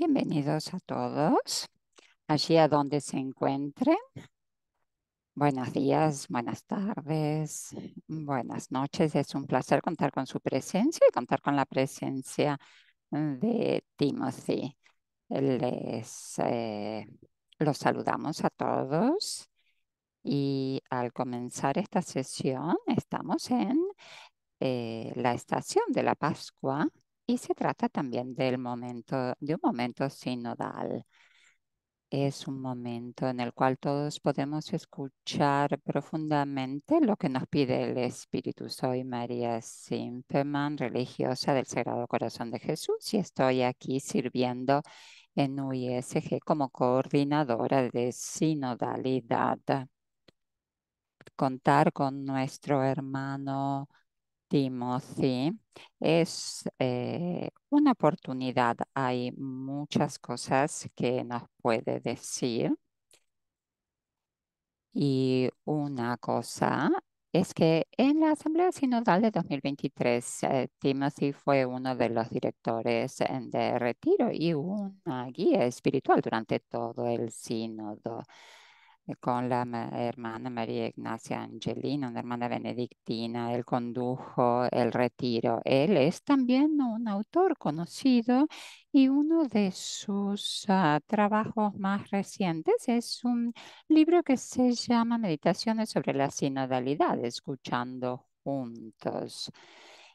Bienvenidos a todos, allí a donde se encuentren. Buenos días, buenas tardes, buenas noches. Es un placer contar con su presencia y contar con la presencia de Timothy. Les eh, los saludamos a todos y al comenzar esta sesión estamos en eh, la estación de la Pascua y se trata también del momento, de un momento sinodal. Es un momento en el cual todos podemos escuchar profundamente lo que nos pide el Espíritu. Soy María Simperman, religiosa del Sagrado Corazón de Jesús, y estoy aquí sirviendo en UISG como coordinadora de sinodalidad. Contar con nuestro hermano Timothy, es eh, una oportunidad. Hay muchas cosas que nos puede decir. Y una cosa es que en la Asamblea Sinodal de 2023, eh, Timothy fue uno de los directores eh, de retiro y una guía espiritual durante todo el sínodo. Eh, con la hermana María Ignacia Angelina, una hermana benedictina. Él condujo el retiro. Él es también un autor conocido y uno de sus ah, trabajos más recientes es un libro que se llama Meditaciones sobre la sinodalidad, escuchando juntos.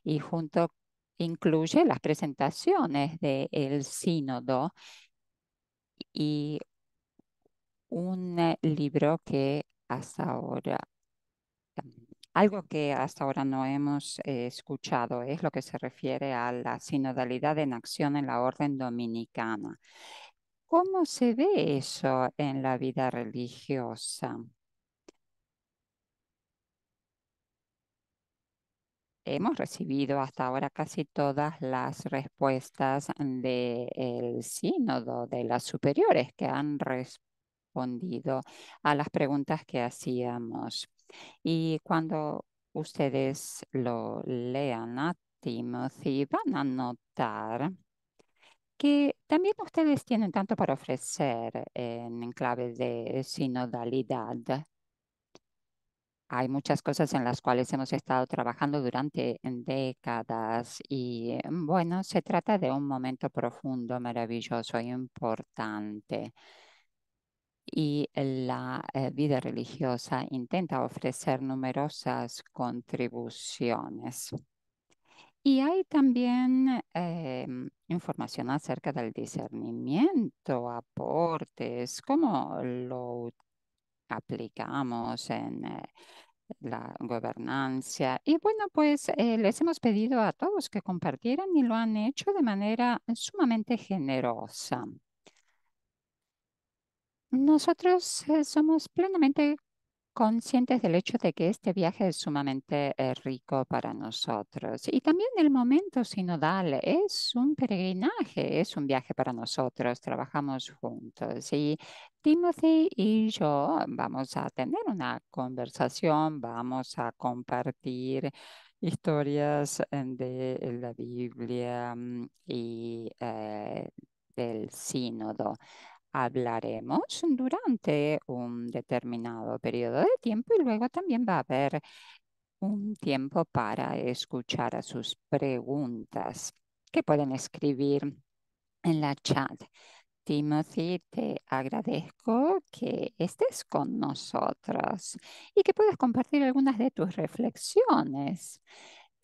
Y junto incluye las presentaciones del el sínodo y un eh, libro que hasta ahora, em, algo que hasta ahora no hemos eh, escuchado, es lo que se refiere a la sinodalidad en acción en la orden dominicana. ¿Cómo se ve eso en la vida religiosa? hemos recibido hasta ahora casi todas las respuestas del sínodo de las superiores que han respondido a las preguntas que hacíamos. Y cuando ustedes lo lean a Timothy, van a notar que también ustedes tienen tanto para ofrecer en clave de sinodalidad. Hay muchas cosas en las cuales hemos estado trabajando durante décadas y eh, bueno, se trata de un momento profundo, maravilloso e importante y la eh, vida religiosa intenta ofrecer numerosas contribuciones. Y hay también em, información acerca del discernimiento, aportes, cómo lo aplicamos en eh, la gobernanza. Y bueno, pues eh, les hemos pedido a todos que compartieran y lo han hecho de manera sumamente generosa. Nosotros eh, somos plenamente conscientes del hecho de que este viaje es sumamente eh, rico para nosotros. Y también el momento sinodal es un peregrinaje, es un viaje para nosotros, trabajamos juntos. Y Timothy y yo vamos a tener una conversación, vamos a compartir historias eh, de la Biblia mm, y del sínodo hablaremos durante un determinado periodo de tiempo y luego también va a haber un tiempo para escuchar a sus preguntas que pueden escribir en la chat. Timothy, te agradezco que estés con nosotros y que puedas compartir algunas de tus reflexiones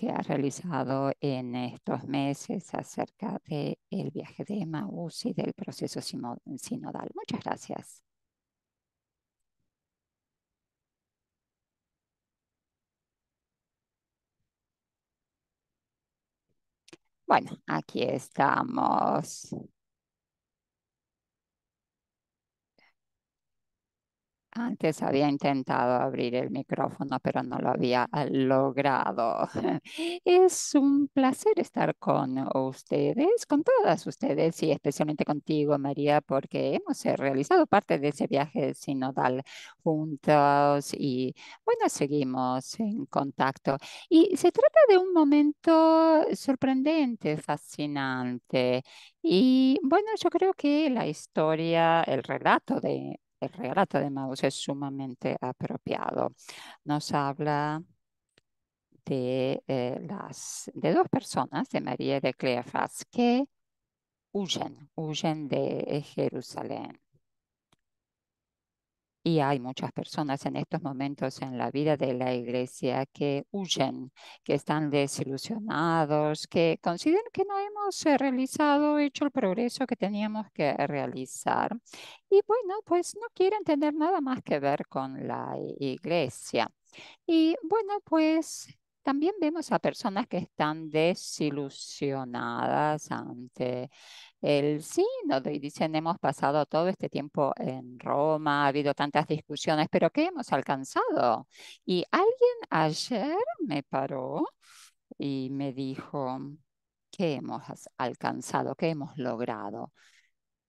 que ha realizado en estos meses acerca del viaje de Maús y del proceso sinodal. Muchas gracias. Bueno, aquí estamos. Antes había intentado abrir el micrófono, pero no lo había ah, logrado. Es un placer estar con ustedes, con todas ustedes y especialmente contigo, María, porque hemos eh, realizado parte de ese viaje sinodal juntos y bueno, seguimos en contacto. Y se trata de un momento sorprendente, fascinante. Y bueno, yo creo que la historia, el relato de el relato de Maus es sumamente apropiado. Nos habla de, eh, las, de dos personas, de María y de Cleofás, que huyen, huyen de Jerusalén. Y hay muchas personas en estos momentos en la vida de la iglesia que huyen, que están desilusionados, que consideran que no hemos eh, realizado, hecho el progreso que teníamos que realizar. Y bueno, pues no quieren tener nada más que ver con la iglesia. Y bueno, pues también vemos a personas que están desilusionadas ante el sínodo y dicen hemos pasado todo este tiempo en Roma, ha habido tantas discusiones, pero ¿qué hemos alcanzado? Y alguien ayer me paró y me dijo, ¿qué hemos alcanzado? ¿Qué hemos logrado?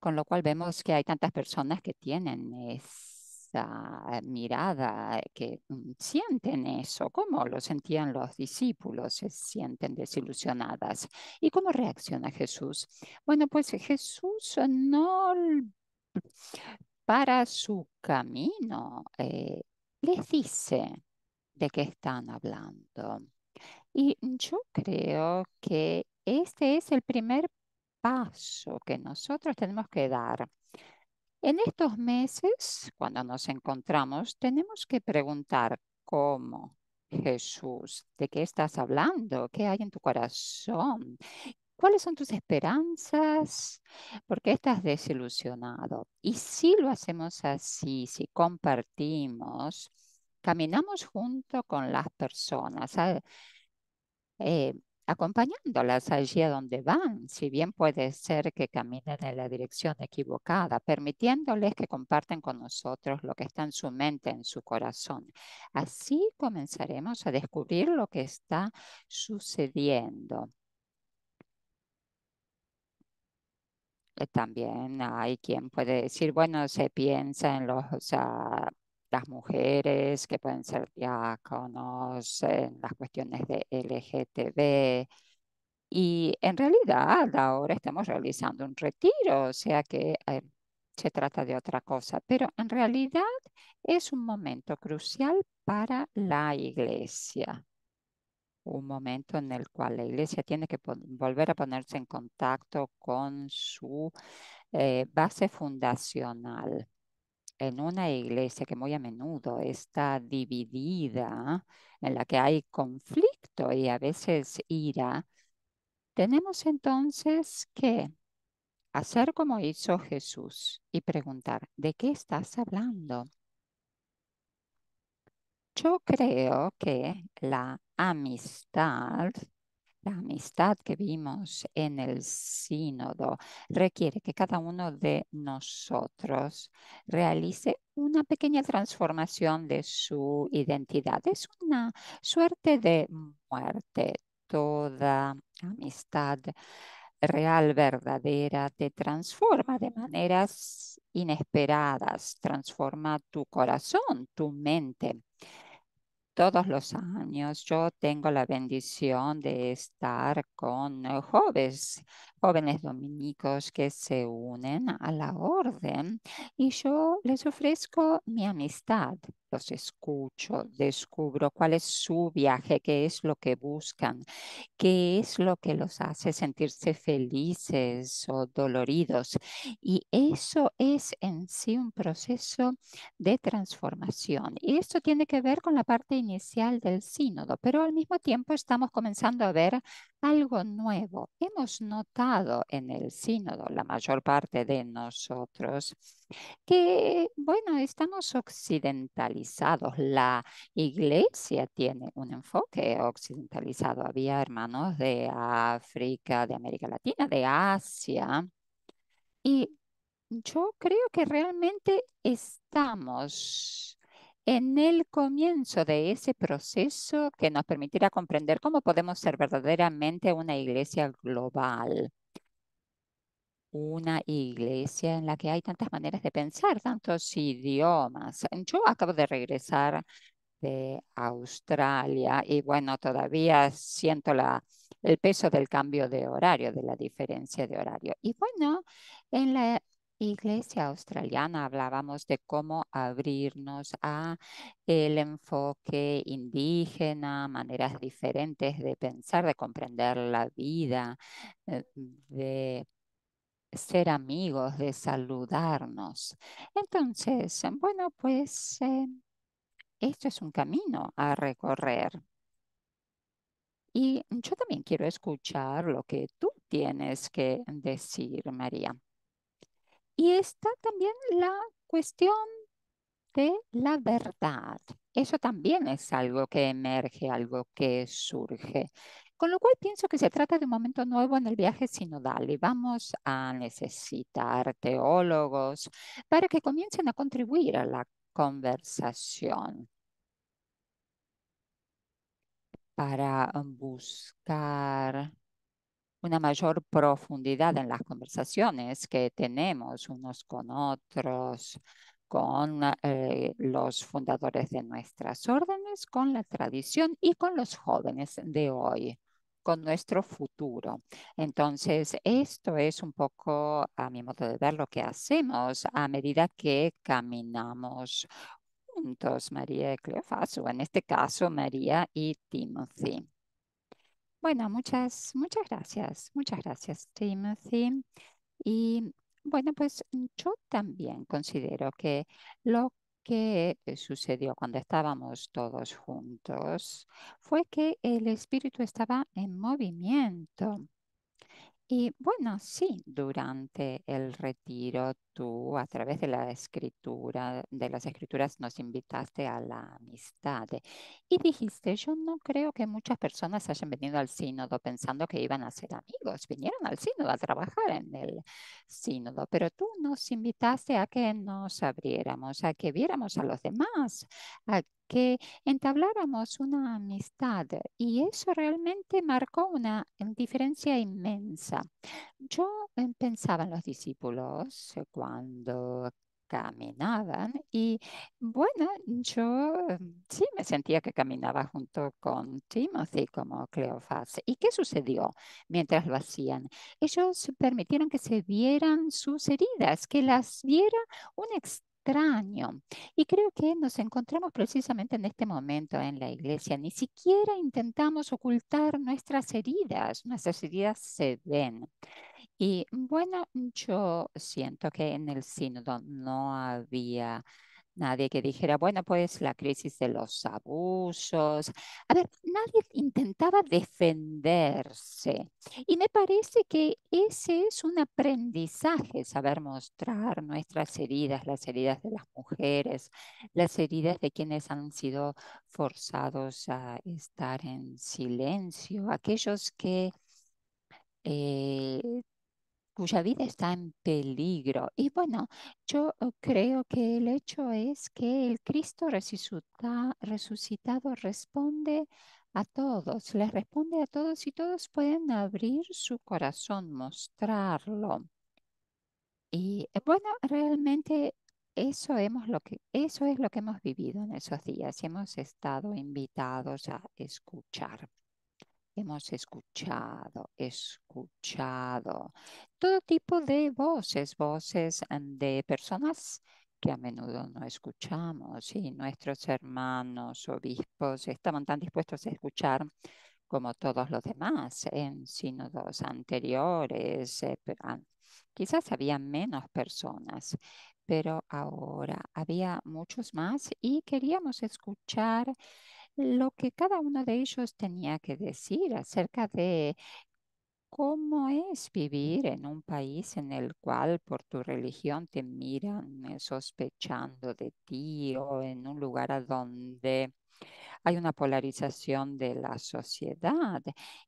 Con lo cual vemos que hay tantas personas que tienen mirada eh, que mm, sienten eso, cómo lo sentían los discípulos, se sienten desilusionadas. ¿Y cómo reacciona Jesús? Bueno, pues Jesús no para su camino, eh, les dice de qué están hablando. Y yo creo que este es el primer paso que nosotros tenemos que dar en estos meses, cuando nos encontramos, tenemos que preguntar cómo, Jesús, ¿de qué estás hablando? ¿Qué hay en tu corazón? ¿Cuáles son tus esperanzas? ¿Por qué estás desilusionado? Y si lo hacemos así, si compartimos, caminamos junto con las personas acompañándolas allí a donde van, si bien puede ser que caminen en la dirección equivocada, permitiéndoles que compartan con nosotros lo que está en su mente, en su corazón. Así comenzaremos a descubrir lo que está sucediendo. Eh, también hay quien puede decir, bueno, se piensa en los... O las mujeres que pueden ser diáconos, en las cuestiones de LGTB. Y en realidad ahora estamos realizando un retiro, o sea que eh, se trata de otra cosa, pero en realidad es un momento crucial para la iglesia. Un momento en el cual la iglesia tiene que volver a ponerse en contacto con su eh, base fundacional en una iglesia que muy a menudo está dividida, en la que hay conflicto y a veces ira, tenemos entonces que hacer como hizo Jesús y preguntar, ¿de qué estás hablando? Yo creo que la amistad la amistad que vimos en el sínodo requiere que cada uno de nosotros realice una pequeña transformación de su identidad. Es una suerte de muerte. Toda amistad real, verdadera, te transforma de maneras inesperadas, transforma tu corazón, tu mente todos los años yo tengo la bendición de estar con eh, jóvenes, jóvenes dominicos que se unen a la orden y yo les ofrezco mi amistad. Los escucho, descubro cuál es su viaje, qué es lo que buscan, qué es lo que los hace sentirse felices o doloridos. Y eso es en sí un proceso de transformación. Y esto tiene que ver con la parte inicial del sínodo, pero al mismo tiempo estamos comenzando a ver algo nuevo. Hemos notado en el sínodo, la mayor parte de nosotros, que, bueno, estamos occidentalizados. La iglesia tiene un enfoque occidentalizado. Había hermanos de África, de América Latina, de Asia. Y yo creo que realmente estamos en el comienzo de ese proceso que nos permitirá comprender cómo podemos ser verdaderamente una iglesia global una iglesia en la que hay tantas maneras de pensar, tantos idiomas. Yo acabo de regresar de Australia y bueno, todavía siento la, el peso del cambio de horario, de la diferencia de horario. Y bueno, en la iglesia australiana hablábamos de cómo abrirnos a el enfoque indígena, maneras diferentes de pensar, de comprender la vida, eh, de ser amigos, de saludarnos. Entonces, eh, bueno, pues eh, esto es un camino a recorrer. Y yo también quiero escuchar lo que tú tienes que decir, María. Y está también la cuestión de la verdad. Eso también es algo que emerge, algo que surge. Con lo cual pienso que se trata de un momento nuevo en el viaje sinodal y vamos a necesitar teólogos para que comiencen a contribuir a la conversación para buscar una mayor profundidad en las conversaciones que tenemos unos con otros, con eh, los fundadores de nuestras órdenes, con la tradición y con los jóvenes de hoy con nuestro futuro. Entonces, esto es un poco, a mi modo de ver, lo que hacemos a medida que caminamos juntos, María y Cleofas, o en este caso, María y Timothy. Bueno, muchas, muchas gracias. Muchas gracias, Timothy. Y bueno, pues yo también considero que lo que eh, sucedió cuando estábamos todos juntos fue que el espíritu estaba en movimiento. Y bueno, sí, durante el retiro tú a través de la escritura, de las escrituras nos invitaste a la amistad. Eh, y dijiste, yo no creo que muchas personas hayan venido al sínodo pensando que iban a ser amigos. Vinieron al sínodo a trabajar en el sínodo, pero tú nos invitaste a que nos abriéramos, a que viéramos a los demás, a que entabláramos una amistad y eso realmente marcó una diferencia inmensa. Yo eh, pensaba en los discípulos eh, cuando caminaban y bueno, yo mm, sí me sentía que caminaba junto con Timothy como Cleofás ¿Y qué sucedió mientras lo hacían? Ellos permitieron que se vieran sus heridas, que las viera un extraño. Y creo que nos encontramos precisamente en este momento en la iglesia. Ni siquiera intentamos ocultar nuestras heridas, nuestras heridas se ven. Y bueno, yo siento que en el sínodo no había nadie que dijera, bueno, pues la crisis de los abusos. A ver, nadie intentaba defenderse. Y me parece que ese es un aprendizaje, saber mostrar nuestras heridas, las heridas de las mujeres, las heridas de quienes han sido forzados a estar en silencio, aquellos que eh, cuya vida está en peligro. Y bueno, yo eh, creo que el hecho es que el Cristo resucitado responde a todos, les responde a todos y todos pueden abrir su corazón, mostrarlo. Y eh, bueno, realmente eso, hemos lo que, eso es lo que hemos vivido en esos días y hemos estado invitados a escuchar. Hemos escuchado, escuchado todo tipo de voces, voces mm, de personas que a menudo no escuchamos y nuestros hermanos obispos estaban tan dispuestos a escuchar como todos los demás en sínodos anteriores. Eh, ah, quizás había menos personas, pero ahora había muchos más y queríamos escuchar lo que cada uno de ellos tenía que decir acerca de ¿Cómo es vivir en un país en el cual por tu religión te miran sospechando de ti o en un lugar a donde hay una polarización de la sociedad?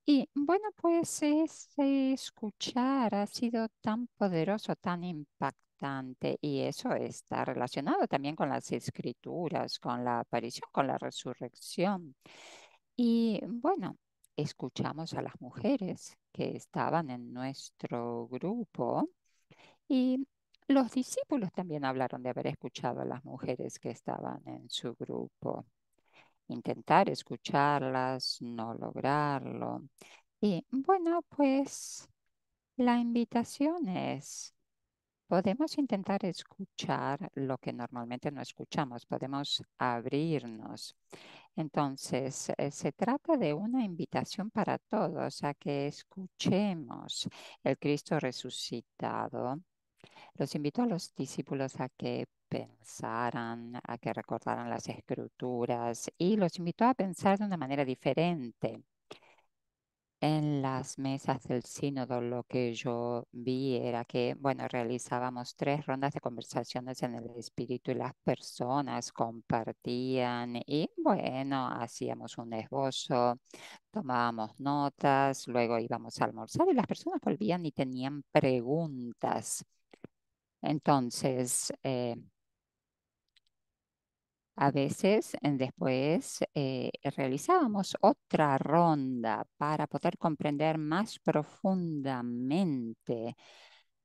Y bueno, pues ese escuchar ha sido tan poderoso, tan impactante y eso está relacionado también con las escrituras, con la aparición, con la resurrección. Y bueno, escuchamos a las mujeres que estaban en nuestro grupo y los discípulos también hablaron de haber escuchado a las mujeres que estaban en su grupo. Intentar escucharlas, no lograrlo. Y bueno, pues la invitación es Podemos intentar escuchar lo que normalmente no escuchamos, podemos abrirnos. Entonces, eh, se trata de una invitación para todos a que escuchemos el Cristo resucitado. Los invito a los discípulos a que pensaran, a que recordaran las escrituras y los invitó a pensar de una manera diferente. En las mesas del sínodo lo que yo vi era que, bueno, realizábamos tres rondas de conversaciones en el espíritu y las personas compartían y, bueno, hacíamos un esbozo, tomábamos notas, luego íbamos a almorzar y las personas volvían y tenían preguntas. Entonces, eh, a veces después eh, realizábamos otra ronda para poder comprender más profundamente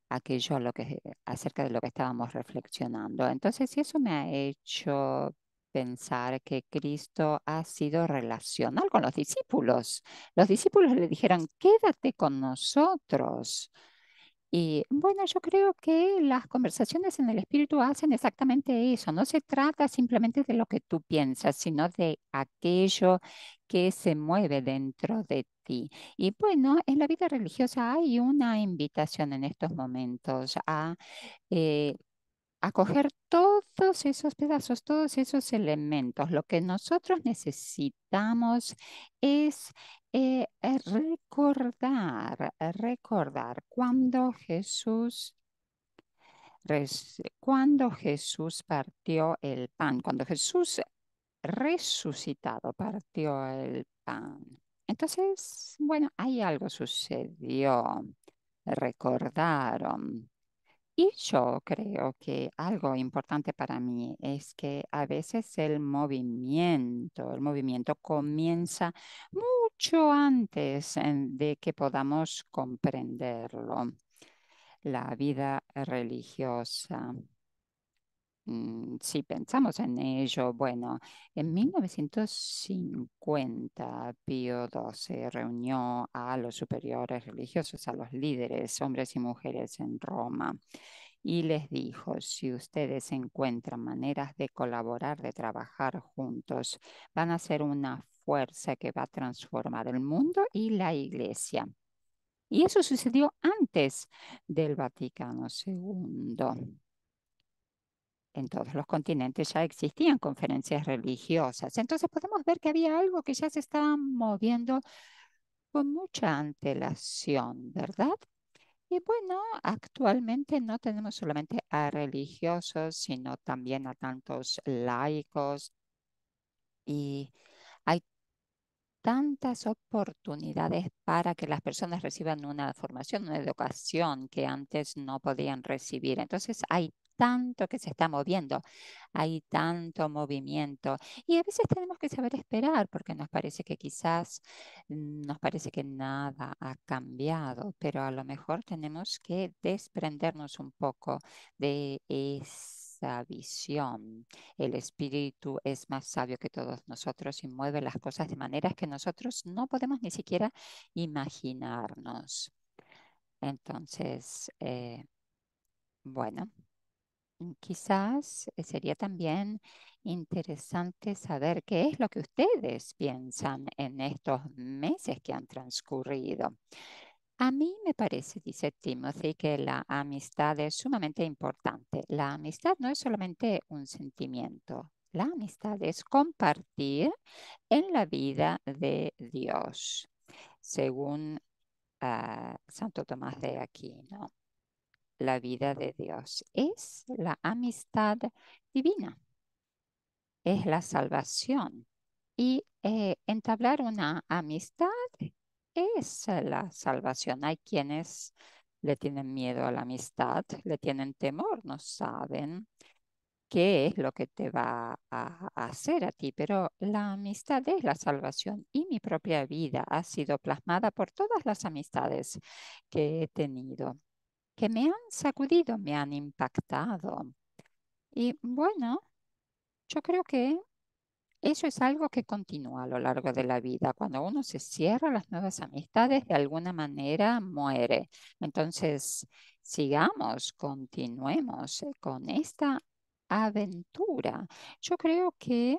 aquello lo que, acerca de lo que estábamos reflexionando. Entonces, eso me ha hecho pensar que Cristo ha sido relacional con los discípulos. Los discípulos le dijeron, quédate con nosotros. Y bueno, yo creo que las conversaciones en el espíritu hacen exactamente eso. No se trata simplemente de lo que tú piensas, sino de aquello que se mueve dentro de ti. Y bueno, en la vida religiosa hay una invitación en estos momentos a... Eh, acoger todos esos pedazos, todos esos elementos. Lo que nosotros necesitamos es eh, eh, recordar, eh, recordar cuando Jesús cuando Jesús partió el pan, cuando Jesús resucitado partió el pan. Entonces, bueno, ahí algo sucedió, recordaron. Y yo creo que algo importante para mí es que a veces el movimiento, el movimiento comienza muy mucho antes de que podamos comprenderlo. La vida religiosa mm, si pensamos en ello, bueno, en 1950 Pío XII reunió a los superiores religiosos, a los líderes, hombres y mujeres en Roma, y les dijo, si ustedes encuentran maneras de colaborar, de trabajar juntos, van a ser una fuerza que va a transformar el mundo y la iglesia. Y eso sucedió antes del Vaticano II. En todos los continentes ya existían conferencias religiosas. Entonces podemos ver que había algo que ya se estaba moviendo con mucha antelación, ¿verdad? Y bueno, actualmente no tenemos solamente a religiosos, sino también a tantos laicos. Y hay tantas oportunidades para que las personas reciban una formación, una educación que antes no podían recibir. Entonces hay tanto que se está moviendo, hay tanto movimiento y a veces tenemos que saber esperar porque nos parece que quizás mm, nos parece que nada ha cambiado, pero a lo mejor tenemos que desprendernos un poco de eso visión. El Espíritu es más sabio que todos nosotros y mueve las cosas de maneras que nosotros no podemos ni siquiera imaginarnos. Entonces, eh, bueno, mm, quizás eh, sería también interesante saber qué es lo que ustedes piensan en estos meses que han transcurrido. A mí me parece, dice Timothy, que la amistad es sumamente importante. La amistad no es solamente un sentimiento. La amistad es compartir en la vida de Dios, según ah, Santo Tomás de Aquino. La vida de Dios es la amistad divina, es la salvación. Y eh, entablar una amistad es eh, la salvación. Hay quienes le tienen miedo a la amistad, le tienen temor, no saben qué es lo que te va a hacer a ti, pero la amistad es la salvación y mi propia vida ha sido plasmada por todas las amistades que he tenido, que me han sacudido, me han impactado. Y bueno, yo creo que eso es algo que continúa a lo largo de la vida. Cuando uno se cierra las nuevas amistades, de alguna manera muere. Entonces, sigamos, continuemos eh, con esta aventura. Yo creo que,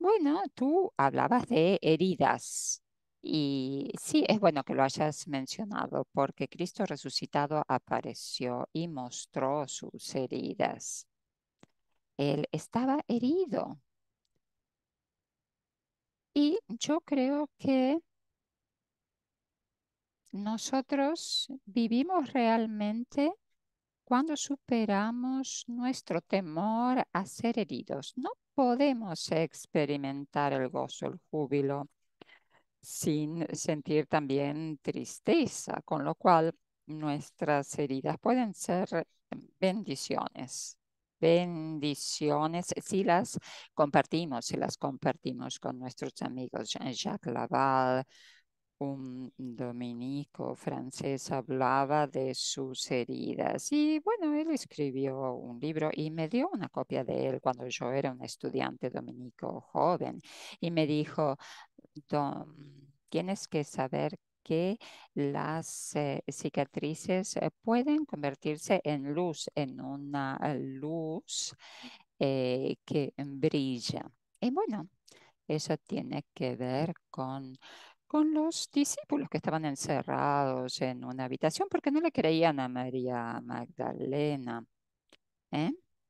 bueno, tú hablabas de heridas. Y sí, es bueno que lo hayas mencionado, porque Cristo resucitado apareció y mostró sus heridas. Él estaba herido y yo creo que nosotros vivimos realmente cuando superamos nuestro temor a ser heridos. No podemos experimentar el gozo, el júbilo, sin sentir también tristeza, con lo cual nuestras heridas pueden ser bendiciones bendiciones eh, si las compartimos, si las compartimos con nuestros amigos. Eh, Jacques Laval, un dominico francés, hablaba de sus heridas y bueno, él escribió un libro y me dio una copia de él cuando yo era un estudiante dominico joven y me dijo, tienes que saber que las eh, cicatrices eh, pueden convertirse en luz, en una eh, luz que brilla. Y bueno, eso tiene que ver con los discípulos que estaban encerrados en una habitación porque no le creían a María Magdalena.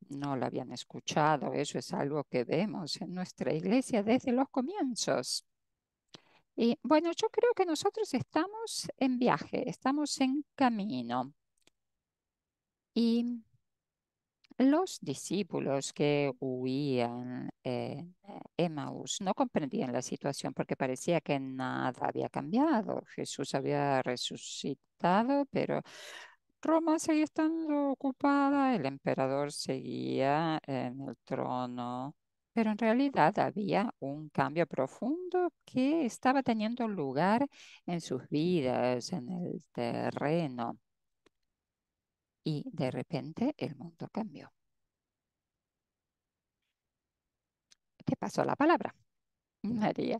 No la habían escuchado. Eso es algo que vemos en nuestra iglesia desde los comienzos. Y bueno, yo creo que nosotros estamos en viaje, estamos en camino. Y los discípulos que huían en eh, Emmaus no comprendían la situación porque parecía que nada había cambiado. Jesús había resucitado, pero Roma seguía estando ocupada, el emperador seguía en el trono pero en realidad había un cambio profundo que estaba teniendo lugar en sus vidas, en el terreno. Y de repente el mundo cambió. Te pasó la palabra, María.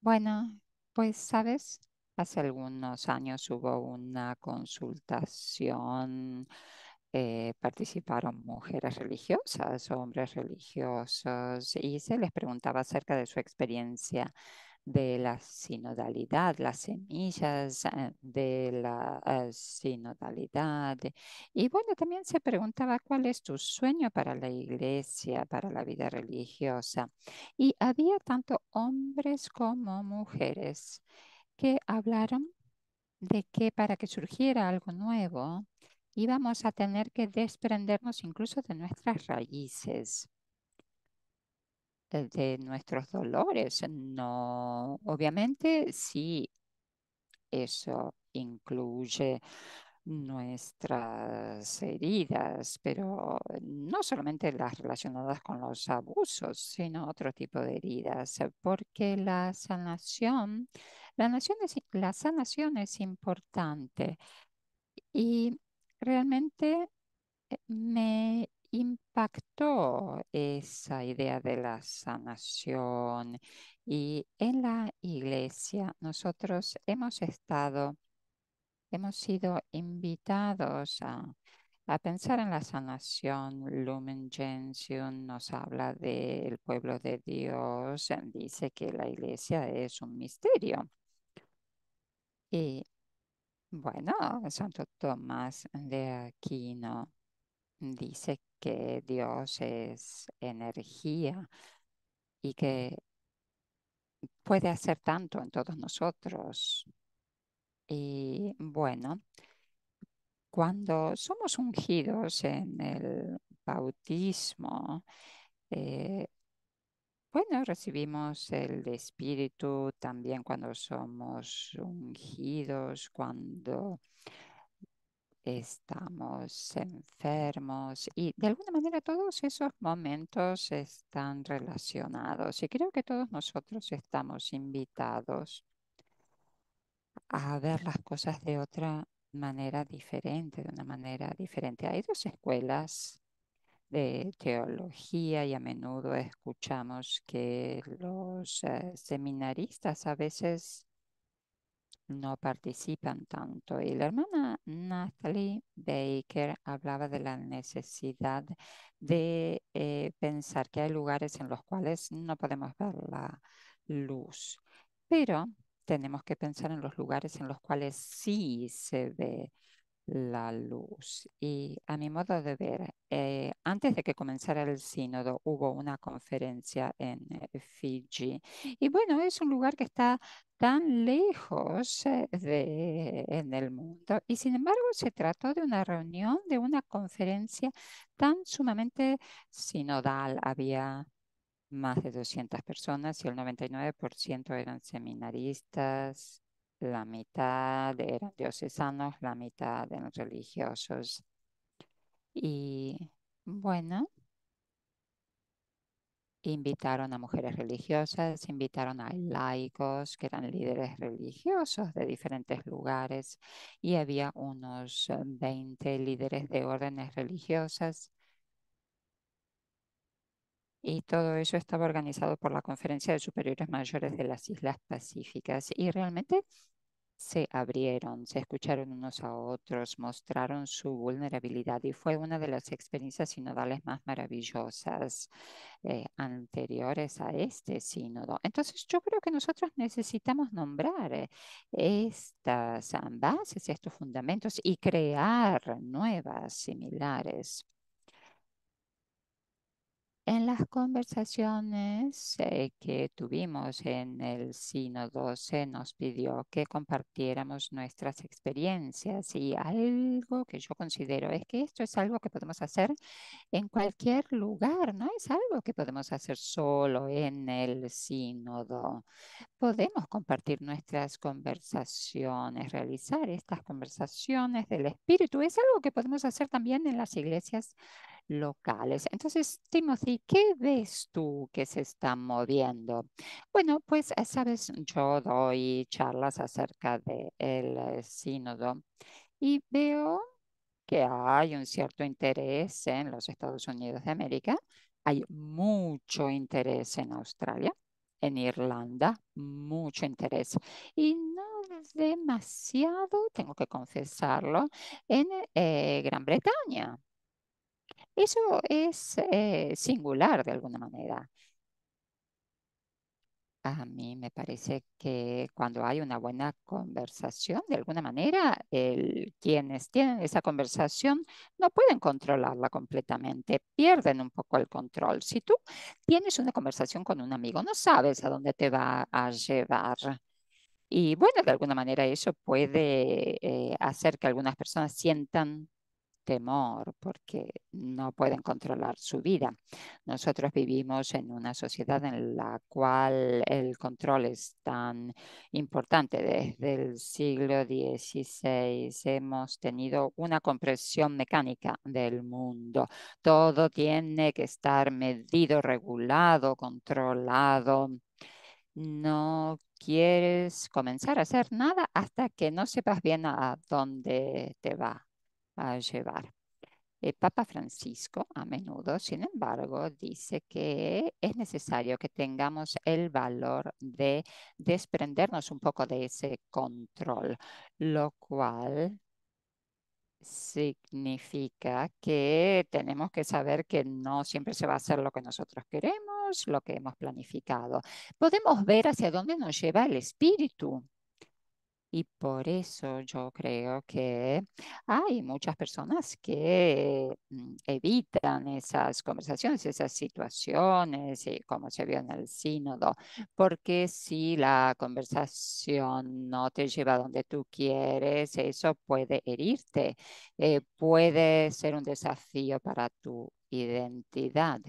Bueno, pues sabes, hace algunos años hubo una consultación eh, participaron mujeres religiosas, hombres religiosos, y se les preguntaba acerca de su experiencia de la sinodalidad, las semillas eh, de la eh, sinodalidad. Y bueno, también se preguntaba cuál es tu sueño para la iglesia, para la vida religiosa. Y había tanto hombres como mujeres que hablaron de que para que surgiera algo nuevo, y vamos a tener que desprendernos incluso de nuestras raíces, eh, de nuestros dolores. No, obviamente sí, eso incluye nuestras heridas, pero no solamente las relacionadas con los abusos, sino otro tipo de heridas, porque la sanación, la, es, la sanación es importante y realmente eh, me impactó esa idea de la sanación y en la iglesia nosotros hemos estado, hemos sido invitados a, pensar en la sanación. Lumen Gentium nos habla del pueblo de Dios, dice que la iglesia es un misterio. Y bueno, Santo Tomás de Aquino dice que Dios es energía y que puede hacer tanto en todos nosotros. Y bueno, cuando somos ungidos en el bautismo, eh, bueno, recibimos el Espíritu también cuando somos ungidos, cuando estamos enfermos y de alguna manera todos esos momentos están relacionados y creo que todos nosotros estamos invitados a ver las cosas de otra manera diferente, de una manera diferente. Hay dos escuelas de teología y a menudo escuchamos que los eh, seminaristas a veces no participan tanto. Y la hermana Natalie Baker hablaba de la necesidad de eh, pensar que hay lugares en los cuales no podemos ver la luz, pero tenemos que pensar en los lugares en los cuales sí se ve la luz. Y a mi modo de ver, eh, antes de que comenzara el sínodo hubo una conferencia en eh, Fiji. Y bueno, es un lugar que está tan lejos eh, en el mundo. Y sin embargo, se trató de una reunión, de una conferencia tan sumamente sinodal. Había más de 200 personas y el 99% eran seminaristas, la mitad eran diocesanos, la mitad eran religiosos. Y bueno, invitaron a mujeres religiosas, invitaron a laicos que eran líderes religiosos de diferentes lugares y había unos 20 eh, líderes de órdenes religiosas. Y todo eso estaba organizado por la Conferencia de Superiores Mayores de las Islas Pacíficas. Y realmente se abrieron, se escucharon unos a otros, mostraron su vulnerabilidad y fue una de las experiencias sinodales más maravillosas eh, anteriores a este sínodo. Entonces yo creo que nosotros necesitamos nombrar eh, estas bases, estos fundamentos y crear nuevas similares. En las conversaciones eh, que tuvimos en el sínodo se nos pidió que compartiéramos nuestras experiencias y algo que yo considero es que esto es algo que podemos hacer en cualquier lugar, no es algo que podemos hacer solo en el sínodo. Podemos compartir nuestras conversaciones, realizar estas conversaciones del espíritu. Es algo que podemos hacer también en las iglesias locales. Entonces, Timothy, ¿qué ves tú que se está moviendo? Bueno, pues, eh, sabes, yo doy charlas acerca del eh, sínodo y veo que hay un cierto interés en los Estados Unidos de América, hay mucho interés en Australia, en Irlanda, mucho interés. Y no demasiado, tengo que confesarlo, en eh, Gran Bretaña. Eso es eh, singular de alguna manera. A mí me parece que cuando hay una buena conversación, de alguna manera, el, quienes tienen esa conversación no pueden controlarla completamente, pierden un poco el control. Si tú tienes una conversación con un amigo, no sabes a dónde te va a llevar. Y bueno, de alguna manera eso puede eh, hacer que algunas personas sientan temor porque no pueden controlar su vida. Nosotros vivimos en una sociedad en la cual el control es tan importante. Desde el siglo XVI hemos tenido una compresión mecánica del mundo. Todo tiene que estar medido, regulado, controlado. No quieres comenzar a hacer nada hasta que no sepas bien a dónde te va llevar. El Papa Francisco a menudo, sin embargo, dice que es necesario que tengamos el valor de desprendernos un poco de ese control, lo cual significa que tenemos que saber que no siempre se va a hacer lo que nosotros queremos, lo que hemos planificado. Podemos ver hacia dónde nos lleva el espíritu y por eso yo creo que hay muchas personas que mm, evitan esas conversaciones, esas situaciones, y eh, como se vio en el sínodo, porque si la conversación no te lleva donde tú quieres, eso puede herirte, eh, puede ser un desafío para tu identidad.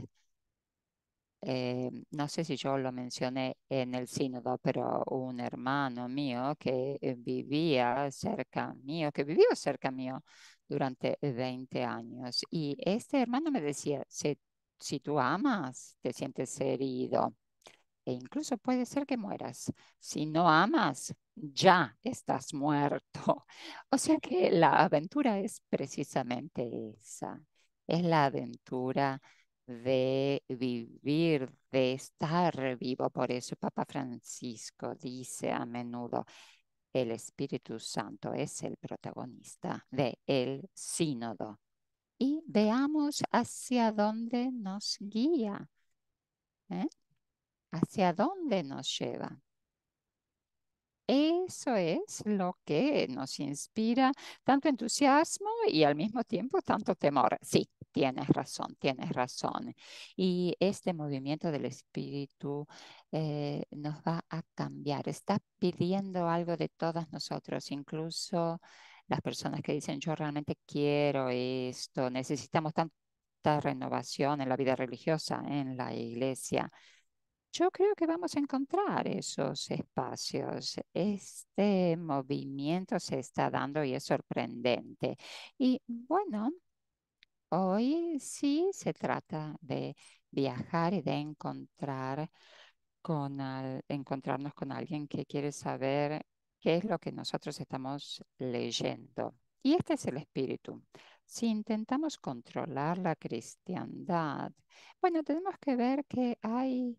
Eh, no sé si yo lo mencioné en el sínodo, pero un hermano mío que eh, vivía cerca mío, que vivió cerca mío durante 20 eh, años. Y este hermano me decía, si, si tú amas, te sientes herido e incluso puede ser que mueras. Si no amas, ya estás muerto. O sea que la aventura es precisamente esa, es la aventura de vivir, de estar vivo. Por eso Papa Francisco dice a menudo, el Espíritu Santo es el protagonista de el sínodo. Y veamos hacia dónde nos guía, ¿eh? hacia dónde nos lleva. Eso es lo que nos inspira tanto entusiasmo y al mismo tiempo tanto temor. Sí, tienes razón, tienes razón. Y este movimiento del espíritu eh, nos va a cambiar. Está pidiendo algo de todas nosotros, incluso las personas que dicen yo realmente quiero esto, necesitamos tanta renovación en la vida religiosa, en la iglesia yo creo que vamos a encontrar esos espacios. Este movimiento se está dando y es sorprendente. Y bueno, hoy sí se trata de viajar y de encontrar con encontrarnos con alguien que quiere saber qué es lo que nosotros estamos leyendo. Y este es el espíritu. Si intentamos controlar la cristiandad, bueno, tenemos que ver que hay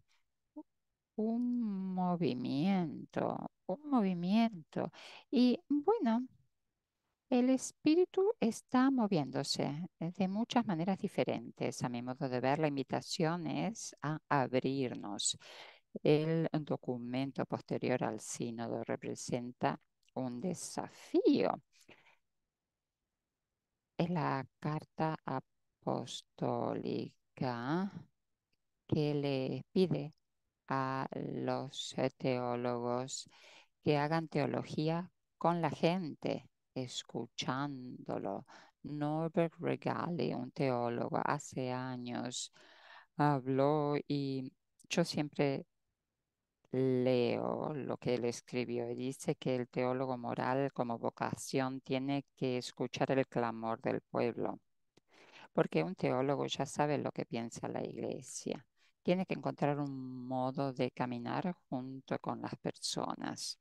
un movimiento, un movimiento. Y bueno, el espíritu está moviéndose de muchas maneras diferentes. A mi modo de ver, la invitación es a abrirnos. El documento posterior al sínodo representa un desafío. Es la carta apostólica que le pide a los eh, teólogos que hagan teología con la gente, escuchándolo. Norbert Regali, un teólogo, hace años habló y yo siempre leo lo que él escribió y dice que el teólogo moral como vocación tiene que escuchar el clamor del pueblo, porque un teólogo ya sabe lo que piensa la iglesia tiene que encontrar un modo de caminar junto con las personas.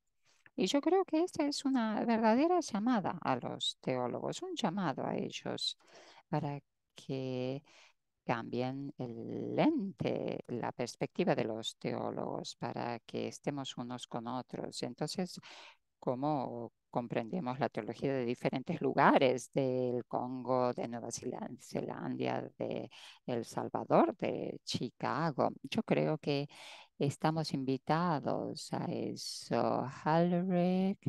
Y yo creo que esta es una verdadera llamada a los teólogos, un llamado a ellos para que cambien el lente, la perspectiva de los teólogos, para que estemos unos con otros. Entonces, como comprendemos la teología de diferentes lugares, del Congo, de Nueva Zelanda, de El Salvador, de Chicago. Yo creo que estamos invitados a eso. Halrick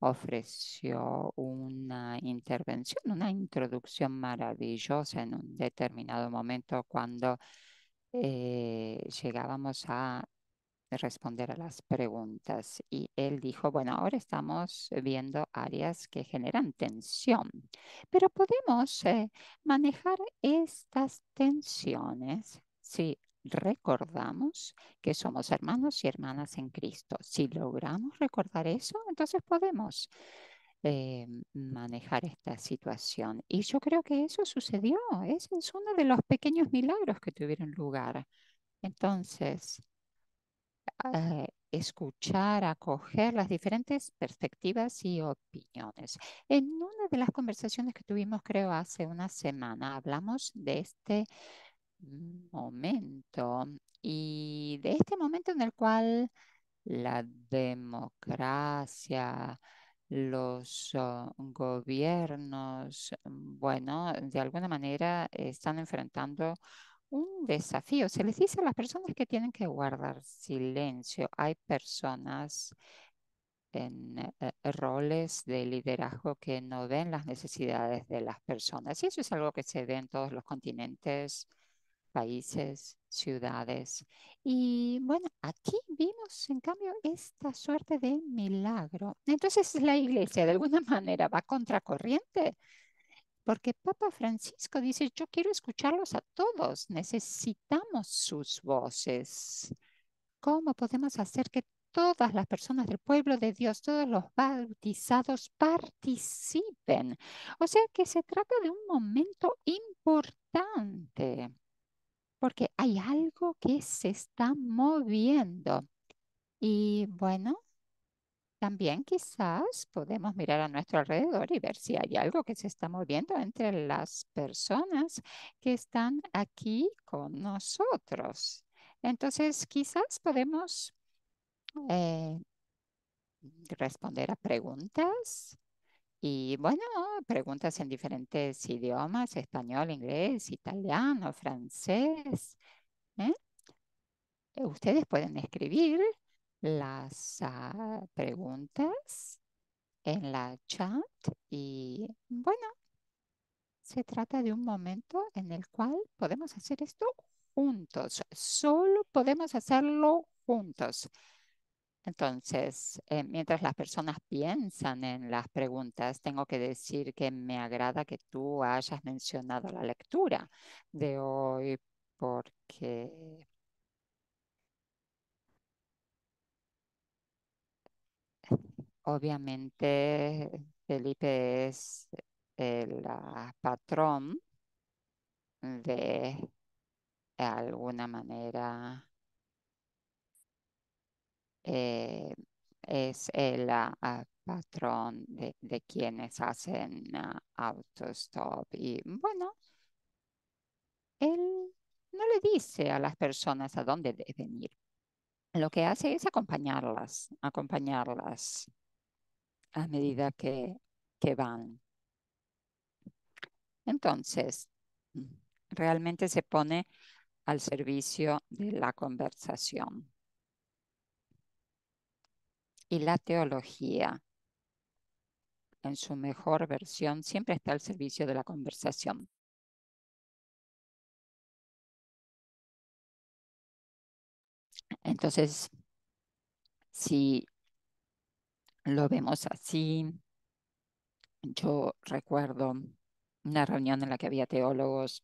ofreció una intervención, una introducción maravillosa en un determinado momento cuando eh, llegábamos a responder a las preguntas. Y él dijo, bueno, ahora estamos viendo áreas que generan tensión, pero podemos eh, manejar estas tensiones si recordamos que somos hermanos y hermanas en Cristo. Si logramos recordar eso, entonces podemos eh, manejar esta situación. Y yo creo que eso sucedió. es uno de los pequeños milagros que tuvieron lugar. Entonces, eh, escuchar, acoger las diferentes perspectivas y opiniones. En una de las conversaciones que tuvimos, creo, hace una semana, hablamos de este momento y de este momento en el cual la democracia, los ah, gobiernos, bueno, de alguna manera están enfrentando un desafío. Se les dice a las personas que tienen que guardar silencio. Hay personas en eh, eh, roles de liderazgo que no ven las necesidades de las personas. Y eso es algo que se ve en todos los continentes, países, ciudades. Y bueno, aquí vimos en cambio esta suerte de milagro. Entonces la iglesia de alguna manera va contracorriente porque Papa Francisco dice, yo quiero escucharlos a todos, necesitamos sus voces. ¿Cómo podemos hacer que todas las personas del pueblo de Dios, todos los bautizados participen? O sea que se trata de un momento importante, porque hay algo que se está moviendo. Y bueno, también quizás podemos mirar a nuestro alrededor y ver si hay algo que se está moviendo entre las personas que están aquí con nosotros. Entonces, quizás podemos eh, responder a preguntas. Y bueno, preguntas en diferentes idiomas, español, inglés, italiano, francés. ¿eh? Ustedes pueden escribir las ah, preguntas en la chat y bueno, se trata de un momento en el cual podemos hacer esto juntos. Solo podemos hacerlo juntos. Entonces, eh, mientras las personas piensan en las preguntas, tengo que decir que me agrada que tú hayas mencionado la lectura de hoy porque Obviamente, Felipe es el ah, eh, ah, ah, patrón de, de alguna manera, es el patrón de, quienes hacen autostop. Y bueno, él no le dice a las personas a dónde deben ir. Lo que hace es acompañarlas, acompañarlas a medida que, que van. Entonces, realmente se pone al servicio de la conversación. Y la teología, en su mejor versión, siempre está al servicio de la conversación. Entonces, si lo vemos así. Yo recuerdo una reunión en la que había teólogos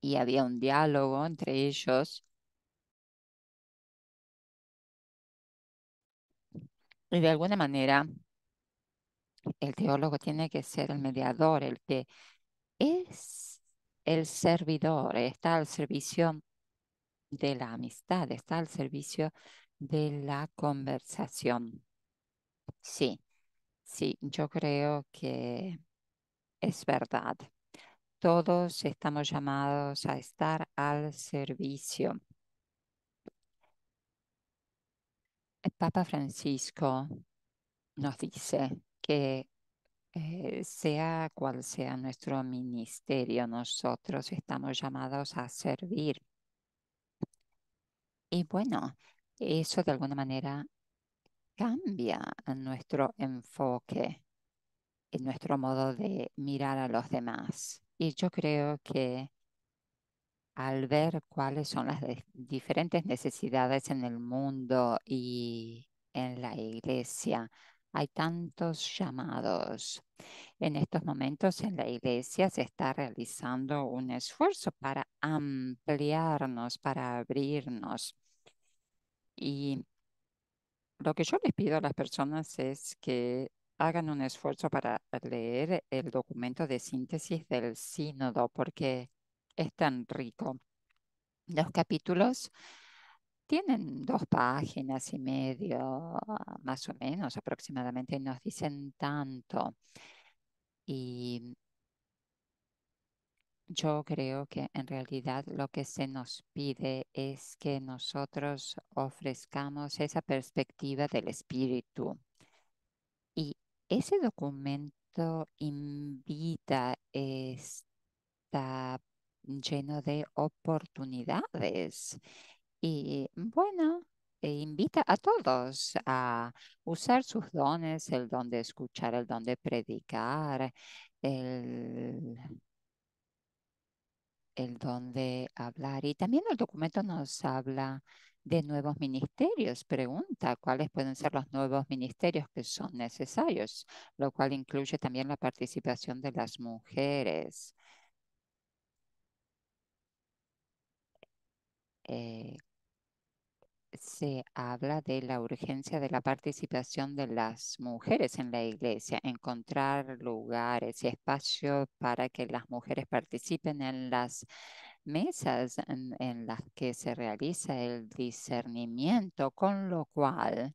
y había un diálogo entre ellos. Y de alguna manera, el teólogo tiene que ser el mediador, el que es el servidor, está al servicio de la amistad, está al servicio de la conversación. Sí, sí, yo creo que es verdad. Todos estamos llamados a estar al servicio. El Papa Francisco nos dice que eh, sea cual sea nuestro ministerio, nosotros estamos llamados a servir. Y bueno, eso de alguna manera cambia nuestro enfoque, en nuestro modo de mirar a los demás. Y yo creo que al ver cuáles son las diferentes necesidades en el mundo y en la iglesia, hay tantos llamados. En estos momentos en la iglesia se está realizando un esfuerzo para ampliarnos, para abrirnos. Y lo que yo les pido a las personas es que hagan un esfuerzo para leer el documento de síntesis del sínodo porque es tan rico. Los capítulos tienen dos páginas y medio, más o menos aproximadamente, y nos dicen tanto. Y yo creo que en realidad lo que se nos pide es que nosotros ofrezcamos esa perspectiva del espíritu. Y ese documento invita, está lleno de oportunidades. Y bueno, e invita a todos a usar sus dones, el don de escuchar, el don de predicar, el el don hablar. Y también el documento nos habla de nuevos ministerios. Pregunta cuáles pueden ser los nuevos ministerios que son necesarios, lo cual incluye también la participación de las mujeres. Eh, se habla de la urgencia de la participación de las mujeres en la iglesia, encontrar lugares y espacios para que las mujeres participen en las mesas en, las que se realiza el discernimiento, con lo cual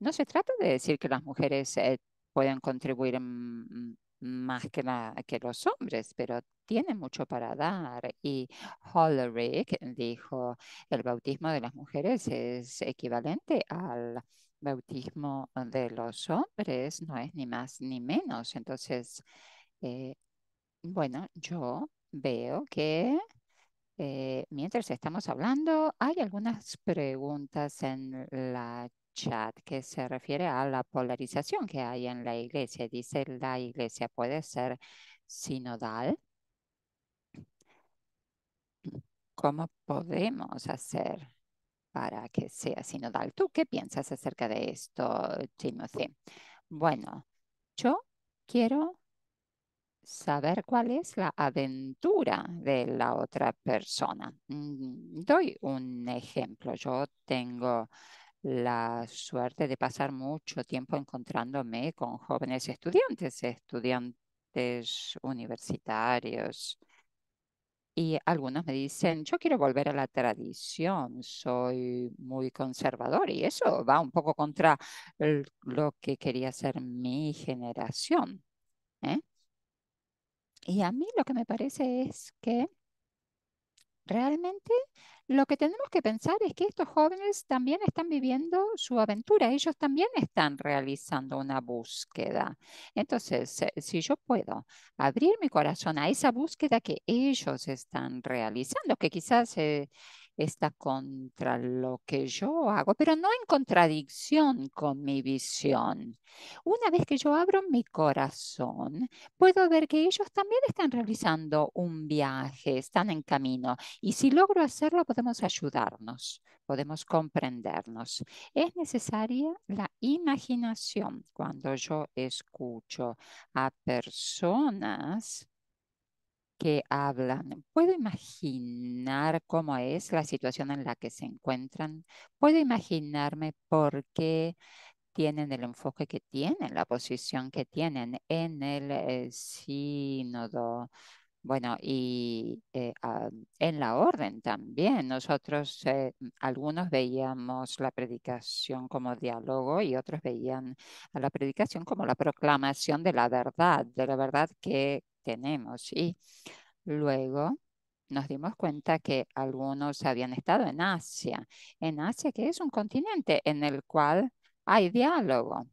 no se trata de decir que las mujeres eh, pueden contribuir más que, que los hombres, pero tiene mucho para dar. Y Hollerich dijo, el bautismo de las mujeres es equivalente al bautismo de los hombres, no es ni más ni menos. Entonces, eh, bueno, yo veo que eh, mientras estamos hablando, hay algunas preguntas en la chat que se refiere a la polarización que hay en la iglesia. Dice, la iglesia puede ser sinodal. ¿Cómo podemos hacer para que sea sinodal? ¿Tú qué piensas acerca de esto, Timothy? Bueno, yo quiero saber cuál es la aventura de la otra persona. Mm, doy un ejemplo. Yo tengo la suerte de pasar mucho tiempo encontrándome con jóvenes estudiantes, estudiantes universitarios, y algunos me dicen, yo quiero volver a la tradición, soy muy conservador y eso va un poco contra lo que quería hacer mi generación. ¿eh? Y a mí lo que me parece es que realmente lo que tenemos que pensar es que estos jóvenes también están viviendo su aventura, ellos también están realizando una búsqueda. Entonces, si yo puedo abrir mi corazón a esa búsqueda que ellos están realizando, que quizás... Eh, está contra lo que yo hago, pero no en contradicción con mi visión. Una vez que yo abro mi corazón, puedo ver que ellos también están realizando un viaje, están en camino. Y si logro hacerlo, podemos ayudarnos, podemos comprendernos. Es necesaria la imaginación cuando yo escucho a personas que hablan. Puedo imaginar cómo es la situación en la que se encuentran. Puedo imaginarme por qué tienen el enfoque que tienen, la posición que tienen en el eh, sínodo. Bueno, y eh, ah, en la orden también. Nosotros, eh, algunos veíamos la predicación como diálogo y otros veían a la predicación como la proclamación de la verdad, de la verdad que tenemos. Y luego nos dimos cuenta que algunos habían estado en Asia, en Asia que es un continente en el cual hay diálogo.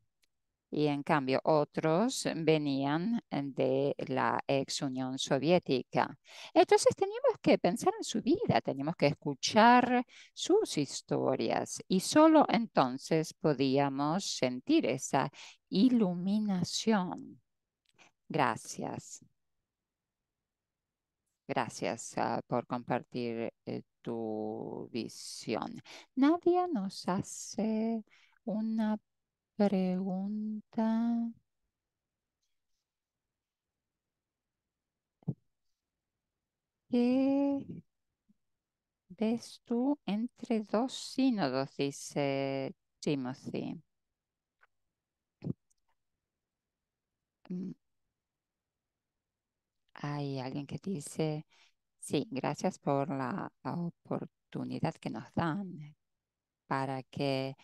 Y en cambio otros venían de la ex Unión Soviética. Entonces teníamos que pensar en su vida, teníamos que escuchar sus historias y solo entonces podíamos sentir esa iluminación. Gracias. Gracias ah, por compartir eh, tu visión. Nadia nos hace una pregunta. ¿Qué ves tú entre dos sínodos? Dice Timothy. Mm, hay alguien que dice, sí, gracias por la, oportunidad que nos dan para que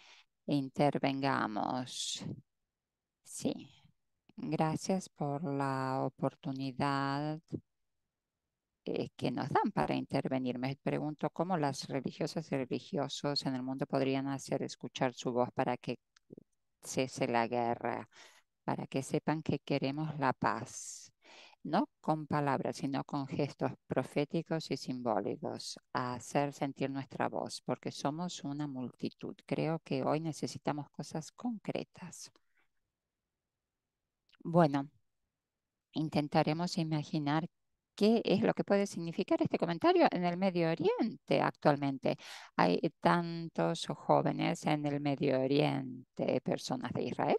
intervengamos. Sí, gracias por la oportunidad eh, que nos dan para intervenir. Me pregunto cómo las religiosas y religiosos en el mundo podrían hacer escuchar su voz para que cese la guerra, para que sepan que queremos la paz no con palabras, sino con gestos proféticos y simbólicos, a hacer sentir nuestra voz, porque somos una multitud. Creo que hoy necesitamos cosas concretas. Bueno, intentaremos imaginar qué es lo que puede significar este comentario en el Medio Oriente actualmente. Hay tantos jóvenes en el Medio Oriente, personas de Israel,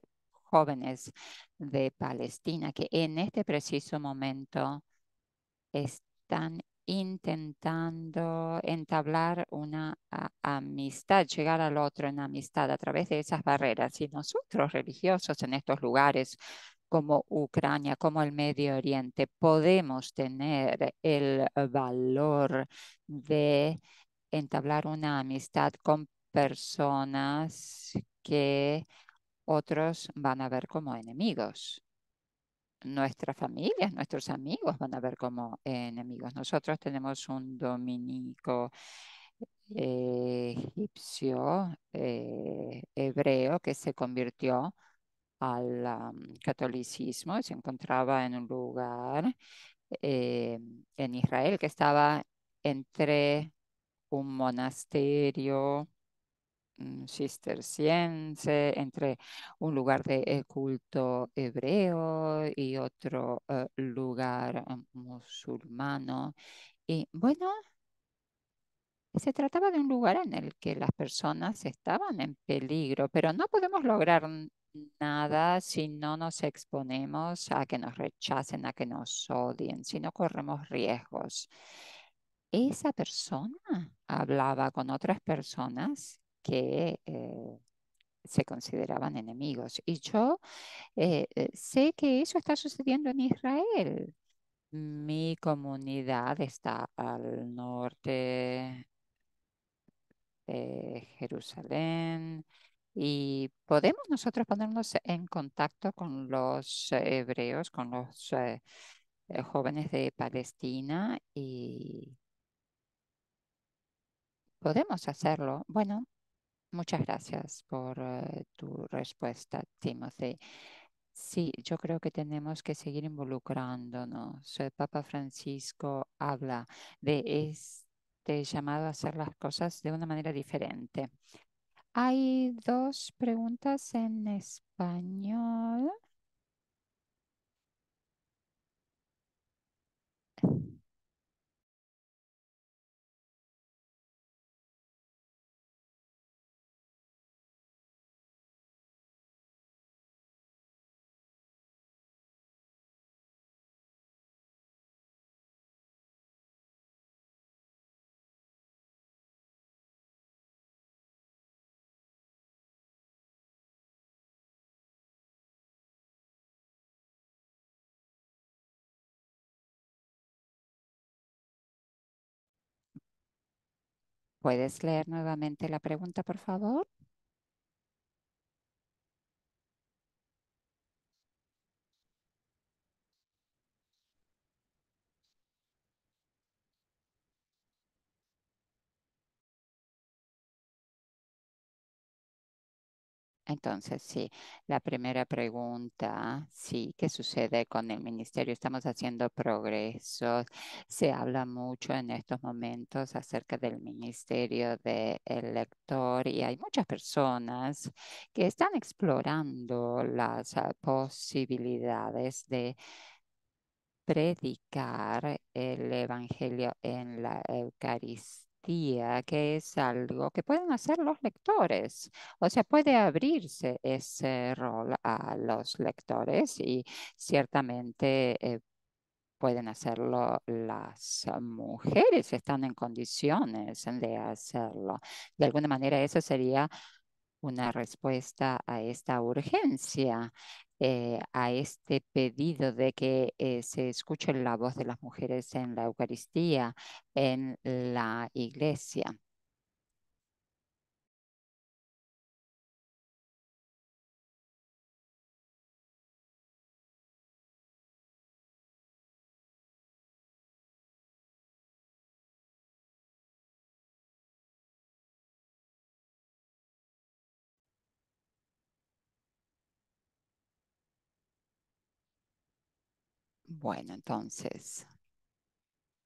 jóvenes de Palestina que en este preciso momento están intentando entablar una amistad, llegar al otro en amistad a través de esas barreras. Y nosotros religiosos en estos lugares como Ucrania, como el Medio Oriente, podemos tener el valor de entablar una amistad con personas que otros van a ver como enemigos. Nuestras familias, nuestros amigos van a ver como enemigos. Nosotros tenemos un dominico eh, egipcio, eh, hebreo, que se convirtió al catolicismo catolicismo, se encontraba en un lugar eh, en Israel que estaba entre un monasterio cisterciense, entre un lugar de eh, culto hebreo y otro eh, lugar eh, musulmano. Y bueno, se trataba de un lugar en el que las personas estaban en peligro, pero no podemos lograr nada si no nos exponemos a que nos rechacen, a que nos odien, si no corremos riesgos. Esa persona hablaba con otras personas que eh, se consideraban enemigos. Y yo eh, eh, sé que eso está sucediendo en Israel. Mi comunidad está al norte de Jerusalén, y podemos nosotros ponernos en contacto con los hebreos, con los jóvenes de Palestina y podemos hacerlo. Bueno, Muchas gracias por eh, tu respuesta, Timothy. Sí, yo creo que tenemos que seguir involucrándonos. El Papa Francisco habla de este llamado a hacer las cosas de una manera diferente. Hay dos preguntas en español. ¿Puedes leer nuevamente la pregunta, por favor? Entonces, sí, la primera pregunta, sí, ¿qué sucede con el ministerio? Estamos haciendo progresos. Se habla mucho en estos momentos acerca del ministerio del lector y hay muchas personas que están explorando las ah, posibilidades de predicar el Evangelio en la Eucaristía que es algo que pueden hacer los lectores. O sea, puede abrirse ese rol a los lectores y ciertamente eh, pueden hacerlo las mujeres, están en condiciones de hacerlo. De alguna manera, eso sería una respuesta a esta urgencia, eh, a este pedido de que eh, se escuche la voz de las mujeres en la Eucaristía, en la Iglesia. Bueno, entonces,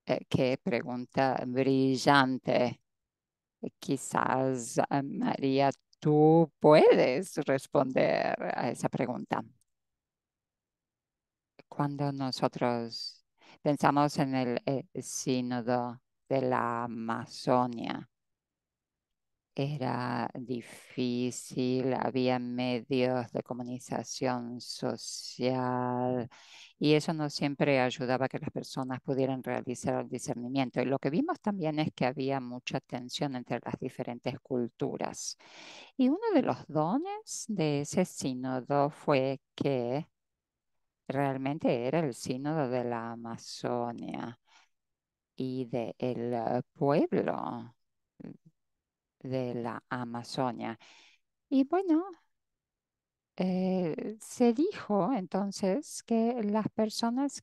eh, qué pregunta brillante. Eh, quizás, eh, María, tú puedes responder a esa pregunta. Cuando nosotros pensamos en el sínodo de la Amazonia, era difícil, había medios de comunicación social y eso no siempre ayudaba a que las personas pudieran realizar el discernimiento. Y lo que vimos también es que había mucha tensión entre las diferentes culturas. Y uno de los dones de ese sínodo fue que realmente era el sínodo de la Amazonia y del el eh, pueblo de la Amazonia. Y bueno, eh, se dijo entonces que las personas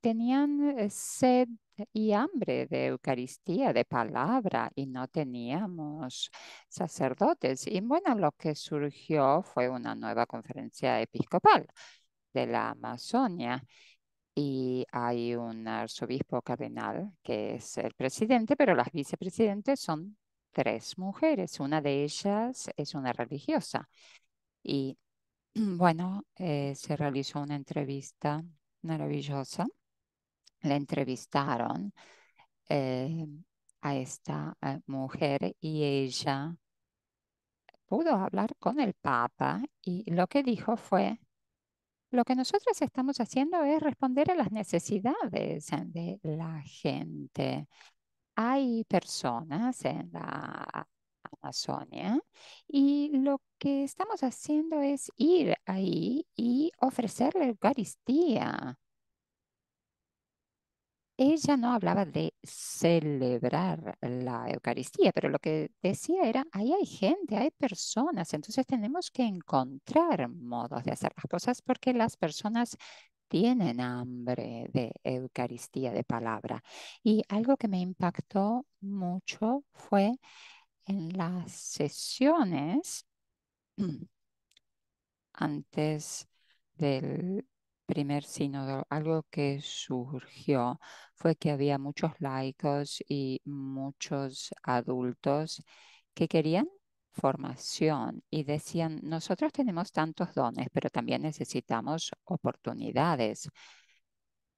tenían eh, sed y hambre de Eucaristía, de palabra, y no teníamos sacerdotes. Y bueno, lo que surgió fue una nueva conferencia episcopal de la Amazonia. Y hay un arzobispo cardenal que es el presidente, pero las vicepresidentes son tres mujeres. Una de ellas es una religiosa. Y Bueno, eh, se realizó una entrevista maravillosa. la entrevistaron eh, a esta eh, mujer y ella pudo hablar con el Papa y lo que dijo fue, lo que nosotros estamos haciendo es responder a las necesidades de la gente. Hay personas en la Sonia y lo que estamos haciendo es ir ahí y ofrecer la Eucaristía. Ella no hablaba de celebrar la Eucaristía, pero lo que decía era, ahí hay gente, hay personas, entonces tenemos que encontrar modos de hacer las cosas porque las personas tienen hambre de Eucaristía, de palabra. Y algo que me impactó mucho fue en las sesiones antes del primer sínodo, algo que surgió fue que había muchos laicos y muchos adultos que querían formación y decían, nosotros tenemos tantos dones, pero también necesitamos oportunidades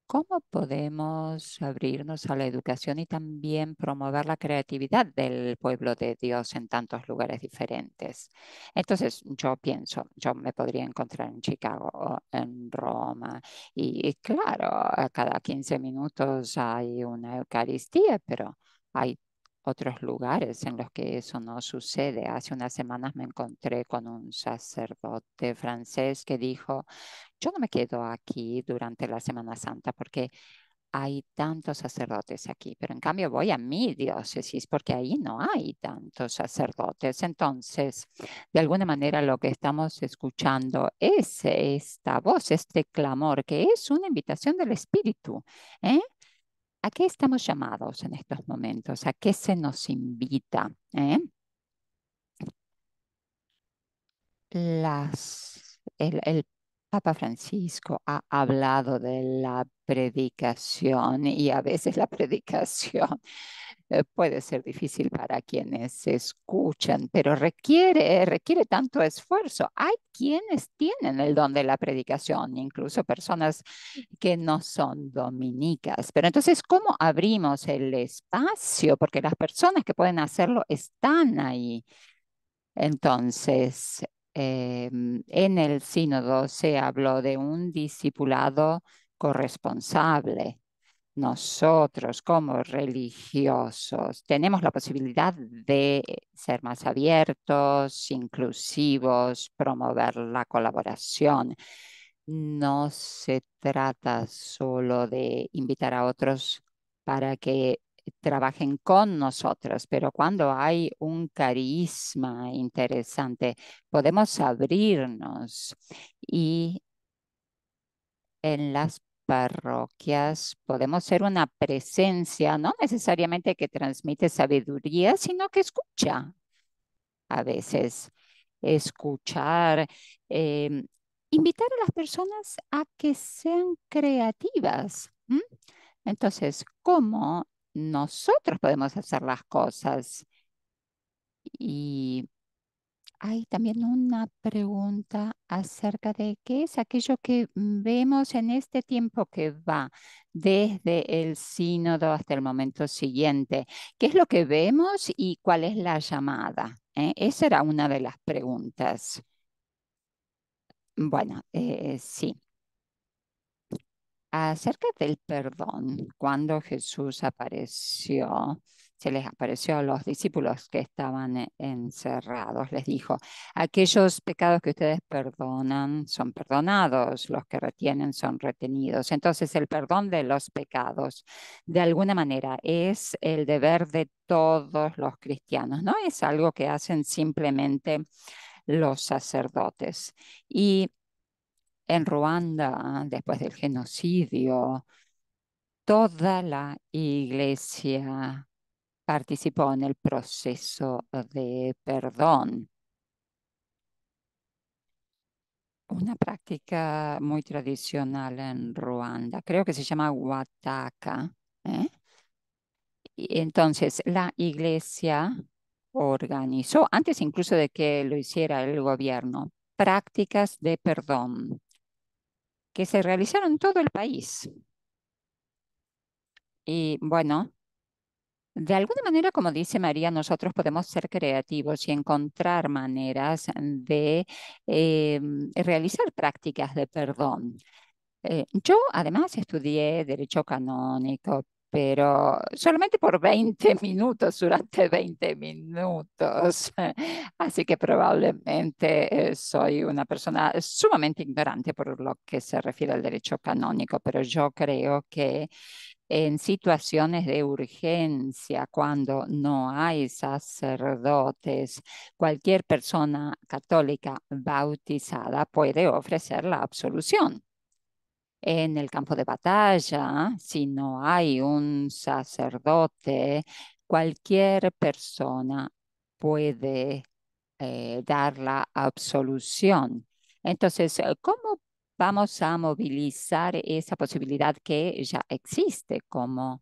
¿Cómo podemos abrirnos a la educación y también promover la creatividad del pueblo de Dios en tantos lugares diferentes? Entonces, yo pienso, yo me podría encontrar en Chicago en Roma y, claro, cada 15 minutos hay una Eucaristía, pero hay otros lugares en los que eso no sucede. Hace unas semanas me encontré con un sacerdote francés que dijo, yo no me quedo aquí durante la Semana Santa porque hay tantos sacerdotes aquí, pero en cambio voy a mi diócesis porque ahí no hay tantos sacerdotes. Entonces, de alguna manera lo que estamos escuchando es esta voz, este clamor, que es una invitación del Espíritu. ¿eh? ¿A qué estamos llamados en estos momentos? ¿A qué se nos invita? Eh? Las, el, el Papa Francisco ha hablado de la predicación y a veces la predicación eh, puede ser difícil para quienes escuchan, pero requiere, requiere tanto esfuerzo. Hay quienes tienen el don de la predicación, incluso personas que no son dominicas. Pero entonces, ¿cómo abrimos el espacio? Porque las personas que pueden hacerlo están ahí. Entonces, em, en el sínodo se habló de un discipulado corresponsable. Nosotros como religiosos tenemos la posibilidad de ser más abiertos, inclusivos, promover la colaboración. No se trata solo de invitar a otros para que trabajen con nosotros, pero cuando hay un carisma interesante, podemos abrirnos y en las parroquias podemos ser una presencia, no necesariamente que transmite sabiduría, sino que escucha. A veces escuchar, em, invitar a las personas a que sean creativas. Entonces, ¿cómo nosotros podemos hacer las cosas? Y hay también una pregunta acerca de qué es aquello que vemos en este tiempo que va desde el sínodo hasta el momento siguiente. ¿Qué es lo que vemos y cuál es la llamada? ¿Eh? Esa era una de las preguntas. Bueno, eh, sí acerca del perdón, cuando Jesús apareció, se les apareció a los discípulos que estaban eh, encerrados. Les dijo, aquellos pecados que ustedes perdonan son perdonados, los que retienen son retenidos. Entonces el perdón de los pecados, de alguna manera, es el deber de todos los cristianos, no es algo que hacen simplemente los sacerdotes. Y en Ruanda, después del genocidio, toda la iglesia participó en el proceso de perdón. Una práctica muy tradicional en Ruanda, creo que se llama Wataka. ¿eh? Y entonces, la iglesia organizó, antes incluso de que lo hiciera el gobierno, prácticas de perdón que se realizaron en todo el país. Y bueno, de alguna manera, como dice María, nosotros podemos ser creativos y encontrar maneras de em, realizar prácticas de perdón. Eh, yo además estudié derecho canónico, pero solamente por 20 minutos, durante 20 minutos. Así que probablemente eh, soy una persona sumamente ignorante por lo que se refiere al derecho canónico, pero yo creo que en situaciones de urgencia, cuando no hay sacerdotes, cualquier persona católica bautizada puede ofrecer la absolución. En el campo de batalla, si no hay un sacerdote, cualquier persona puede eh, dar la absolución. Entonces, ¿cómo vamos a movilizar esa posibilidad que ya existe, como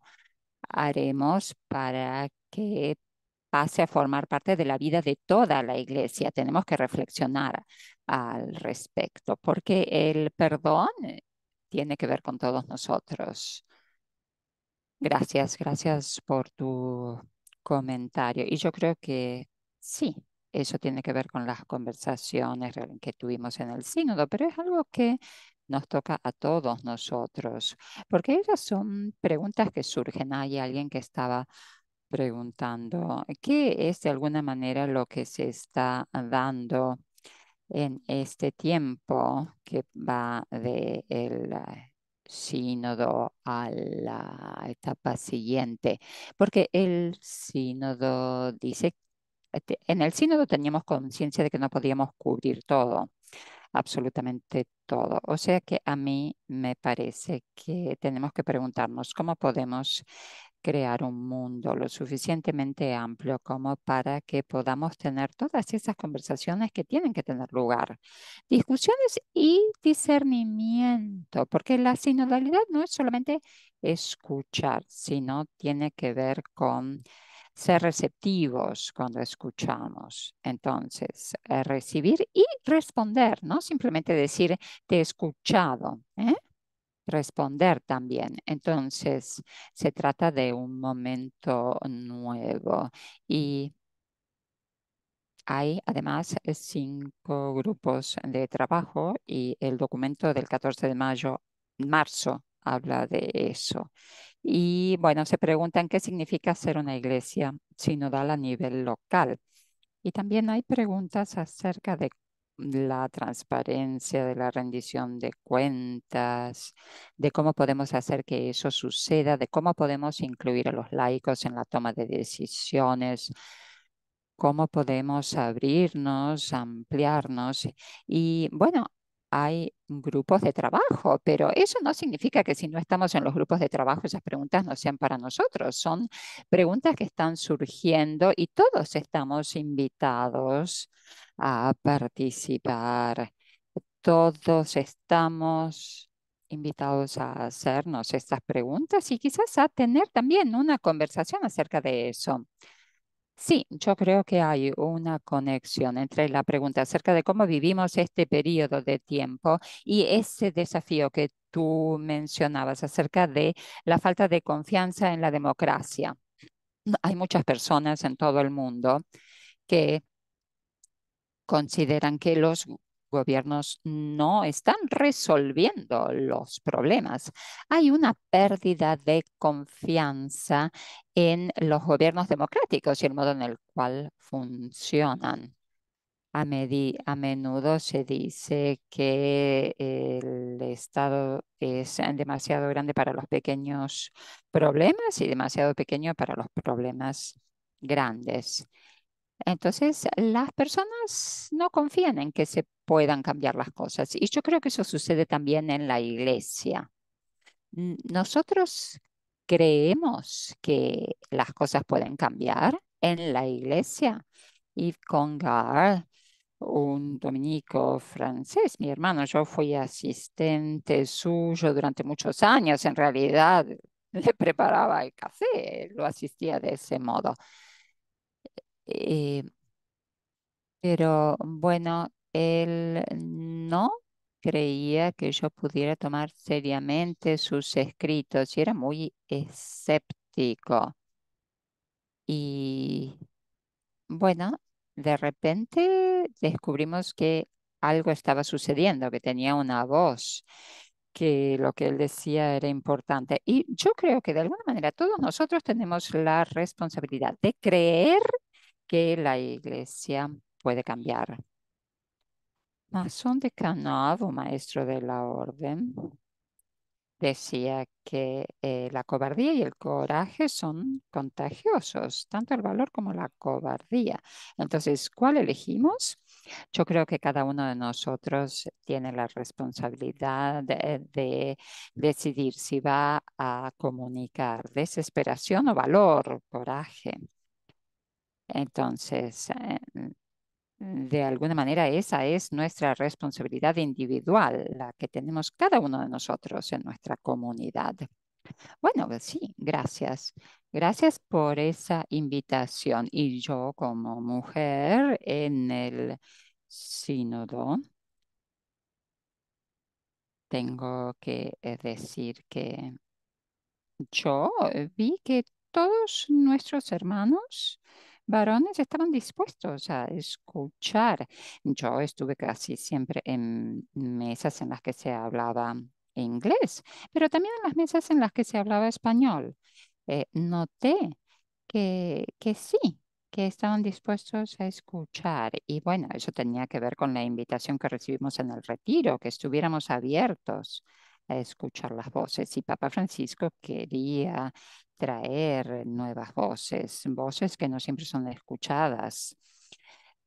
haremos para que pase a formar parte de la vida de toda la iglesia. Tenemos que reflexionar al respecto, porque el perdón eh, tiene que ver con todos nosotros. Gracias, gracias por tu comentario. Y yo creo que sí, eso tiene que ver con las conversaciones que tuvimos en el sínodo, pero es algo que nos toca a todos nosotros, porque esas son preguntas que surgen. Hay alguien que estaba preguntando, ¿qué es de alguna manera lo que se está dando en este tiempo que va del el eh, sínodo a la etapa siguiente? Porque el sínodo dice este, en el sínodo teníamos conciencia de que no podíamos cubrir todo, absolutamente todo. O sea que a mí me parece que tenemos que preguntarnos cómo podemos crear un mundo lo suficientemente amplio como para que podamos tener todas esas conversaciones que tienen que tener lugar. Discusiones y discernimiento, porque la sinodalidad no es solamente escuchar, sino tiene que ver con ser receptivos cuando escuchamos. Entonces, eh, recibir y responder, no simplemente decir te he escuchado. ¿eh? Responder también. Entonces, se trata de un momento nuevo y hay además eh, cinco grupos de trabajo y el documento del 14 de mayo, marzo habla de eso. Y bueno, se preguntan qué significa ser una iglesia sinodal a nivel local. Y también hay preguntas acerca de la transparencia, de la rendición de cuentas, de cómo podemos hacer que eso suceda, de cómo podemos incluir a los laicos en la toma de decisiones, cómo podemos abrirnos, ampliarnos. Y bueno, hay grupos de trabajo, pero eso no significa que si no estamos en los grupos de trabajo, esas preguntas no sean para nosotros. Son preguntas que están surgiendo y todos estamos invitados a participar. Todos estamos invitados a hacernos estas preguntas y quizás a tener también una conversación acerca de eso. Sí, yo creo que hay una conexión entre la pregunta acerca de cómo vivimos este periodo de tiempo y ese desafío que tú mencionabas acerca de la falta de confianza en la democracia. Hay muchas personas en todo el mundo que consideran que los gobiernos no están resolviendo los problemas. Hay una pérdida de confianza en los gobiernos democráticos y el modo en el cual funcionan. A, menudo se dice que el Estado es demasiado grande para los pequeños problemas y demasiado pequeño para los problemas grandes. Entonces, las personas no confían en que se puedan cambiar las cosas. Y yo creo que eso sucede también en la iglesia. Nosotros creemos que las cosas pueden cambiar en la iglesia. y Congar, un dominico francés, mi hermano, yo fui asistente suyo durante muchos años, en realidad le preparaba el café, lo asistía de ese modo. Eh, pero bueno, él no creía que yo pudiera tomar seriamente sus escritos y era muy escéptico. Y bueno, de repente descubrimos que algo estaba sucediendo, que tenía una voz, que lo que él decía era importante. Y yo creo que de alguna manera todos nosotros tenemos la responsabilidad de creer que la iglesia puede cambiar. Masón ah. de un maestro de la orden, decía que eh, la cobardía y el coraje son contagiosos, tanto el valor como la cobardía. Entonces, ¿cuál elegimos? Yo creo que cada uno de nosotros tiene la responsabilidad de, decidir si va a comunicar desesperación o valor, coraje. Entonces, eh, Mm, de alguna manera esa es nuestra responsabilidad individual, la que tenemos cada uno de nosotros en nuestra comunidad. Bueno, pues sí, gracias. Gracias por esa invitación. Y yo como mujer en el sínodo, tengo que eh, decir que yo eh, vi que todos nuestros hermanos varones estaban dispuestos a escuchar. Yo estuve casi siempre en mesas en las que se hablaba inglés, pero también en las mesas en las que se hablaba español. Eh, noté que, que sí, que estaban dispuestos a escuchar. Y bueno, eso tenía que ver con la invitación que recibimos en el retiro, que estuviéramos abiertos escuchar las voces. Y Papa Francisco quería traer nuevas voces, voces que no siempre son escuchadas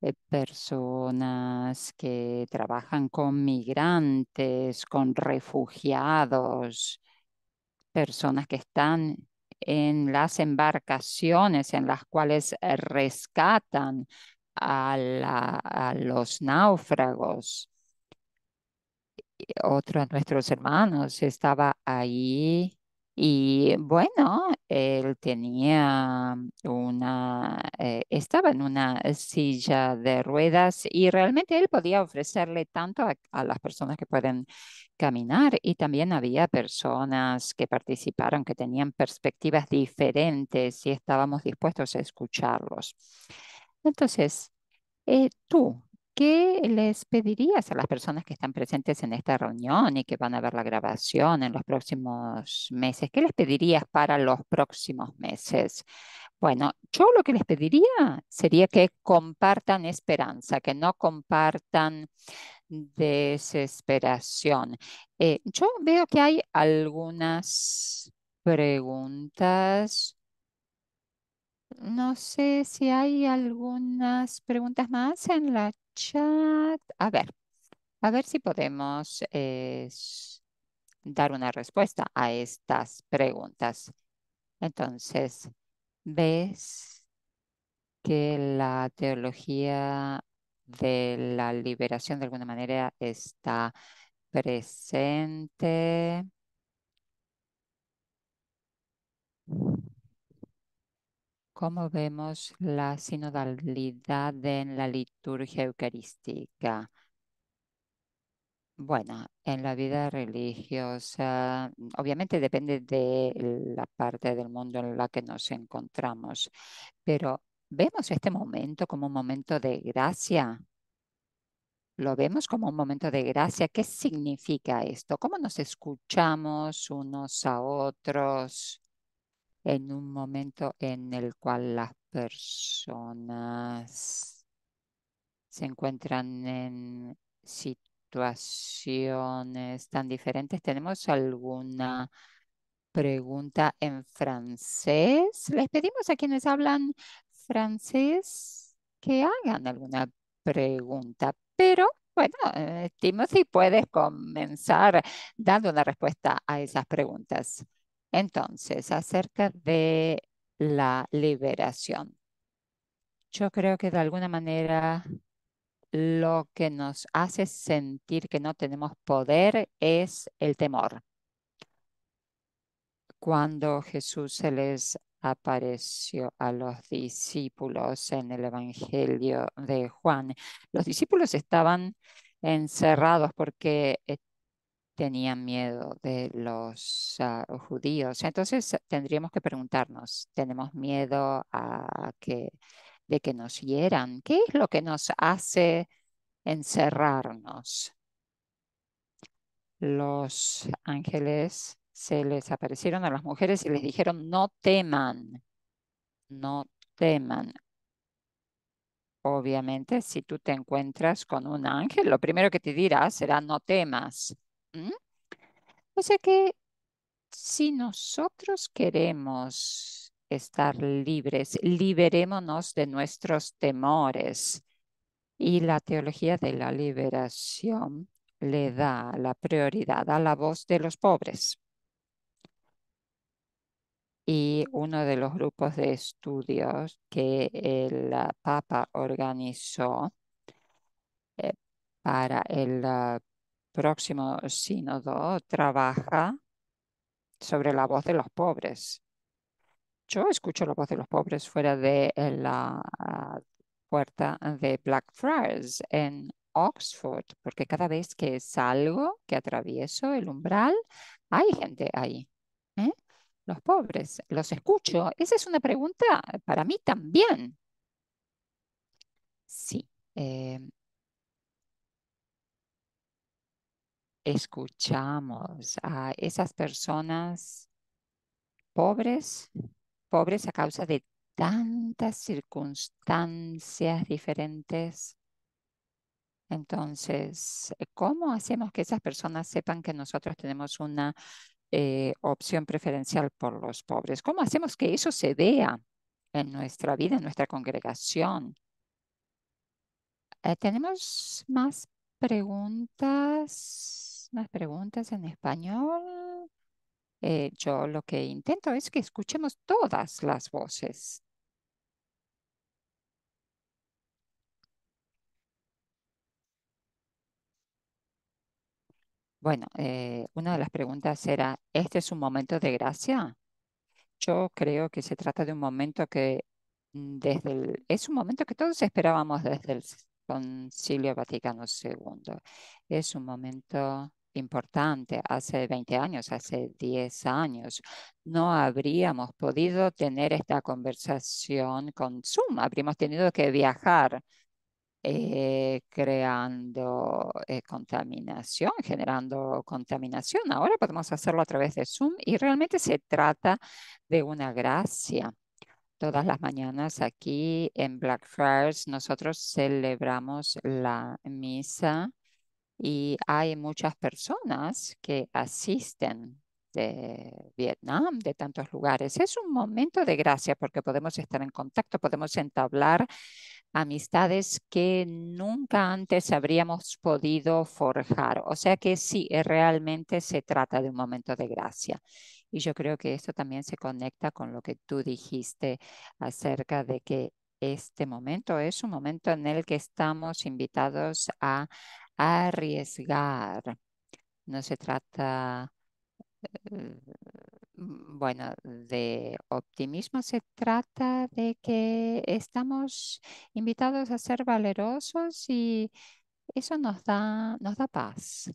eh, personas que trabajan con migrantes, con refugiados, personas que están en las embarcaciones en las cuales eh, rescatan a los náufragos otro de nuestros hermanos estaba ahí y bueno, él tenía una, eh, estaba en una silla de ruedas y realmente él podía ofrecerle tanto a, las personas que pueden caminar y también había personas que participaron que tenían perspectivas diferentes y estábamos dispuestos a escucharlos. Entonces, eh, tú, ¿Qué les pedirías a las personas que están presentes en esta reunión y que van a ver la grabación en los próximos meses? ¿Qué les pedirías para los próximos meses? Bueno, yo lo que les pediría sería que compartan esperanza, que no compartan desesperación. Eh, yo veo que hay algunas preguntas. No sé si hay algunas preguntas más en la chat. A ver, a ver si podemos eh, dar una respuesta a estas preguntas. Entonces, ¿ves que la teología de la liberación de alguna manera está presente? cómo vemos la sinodalidad en la liturgia eucarística. Bueno, en la vida religiosa, obviamente depende de la parte del mundo en la que nos encontramos, pero vemos este momento como un momento de gracia. Lo vemos como un momento de gracia. ¿Qué significa esto? ¿Cómo nos escuchamos unos a otros? en un momento en el cual las personas se encuentran en situaciones tan diferentes. ¿Tenemos alguna pregunta en francés? Les pedimos a quienes hablan francés que hagan alguna pregunta, pero bueno, eh, Timothy, puedes comenzar dando una respuesta a esas preguntas. Entonces, acerca de la liberación. Yo creo que de alguna manera lo que nos hace sentir que no tenemos poder es el temor. Cuando Jesús se les apareció a los discípulos en el Evangelio de Juan, los discípulos estaban encerrados porque eh, tenían miedo de los ah, judíos. Entonces eh, tendríamos que preguntarnos, ¿tenemos miedo a que, de que nos hieran? ¿Qué es lo que nos hace encerrarnos? Los ángeles se les aparecieron a las mujeres y les dijeron, no teman, no teman. Obviamente, si tú te encuentras con un ángel, lo primero que te dirá será, no temas ¿Mm? O sea que si nosotros queremos estar libres, liberémonos de nuestros temores. Y la teología de la liberación le da la prioridad a la voz de los pobres. Y uno de los grupos de estudios que el ah, Papa organizó eh, para el ah, próximo sínodo trabaja sobre la voz de los pobres. Yo escucho la voz de los pobres fuera de la ah, puerta de Blackfriars en Oxford, porque cada vez que salgo, que atravieso el umbral, hay gente ahí. ¿eh? Los pobres, los escucho. Esa es una pregunta para mí también. Sí. Eh, escuchamos a esas personas pobres, pobres a causa de tantas circunstancias diferentes. Entonces, ¿cómo hacemos que esas personas sepan que nosotros tenemos una eh, opción preferencial por los pobres? ¿Cómo hacemos que eso se vea en nuestra vida, en nuestra congregación? Eh, tenemos más preguntas las preguntas en español, eh, yo lo que intento es que escuchemos todas las voces. Bueno, eh, una de las preguntas era, ¿este es un momento de gracia? Yo creo que se trata de un momento que mm, desde el, es un momento que todos esperábamos desde el Concilio Vaticano II. Es un momento importante hace 20 años, hace 10 años, no habríamos podido tener esta conversación con Zoom. Habríamos tenido que viajar eh, creando eh, contaminación, generando contaminación. Ahora podemos hacerlo a través de Zoom y realmente se trata de una gracia. Todas las mañanas aquí en Blackfriars nosotros celebramos la misa y hay muchas personas que asisten de Vietnam, de tantos lugares. Es un momento de gracia porque podemos estar en contacto, podemos entablar amistades que nunca antes habríamos podido forjar. O sea que sí, eh, realmente se trata de un momento de gracia. Y yo creo que esto también se conecta con lo que tú dijiste acerca de que este momento es un momento en el que estamos invitados a arriesgar. No se trata, eh, mm, bueno, de optimismo, se trata de que estamos invitados a ser valerosos y eso nos da, nos da paz.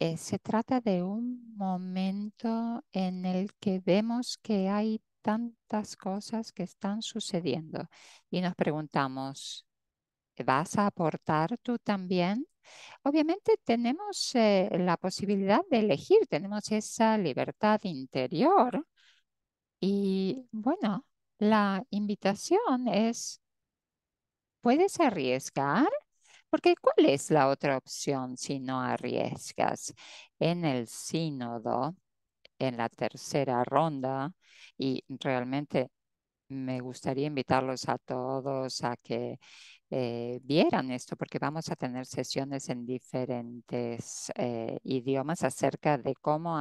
Eh, se trata de un momento en el que vemos que hay tantas cosas que están sucediendo y nos preguntamos, vas a aportar tú también. Obviamente tenemos eh, la posibilidad de elegir, tenemos esa libertad interior y bueno, la invitación es, ¿puedes arriesgar? Porque ¿cuál es la otra opción si no arriesgas? En el sínodo, en la tercera ronda, y realmente me gustaría invitarlos a todos a que vieran eh, esto, porque vamos a tener sesiones en diferentes eh, idiomas acerca de cómo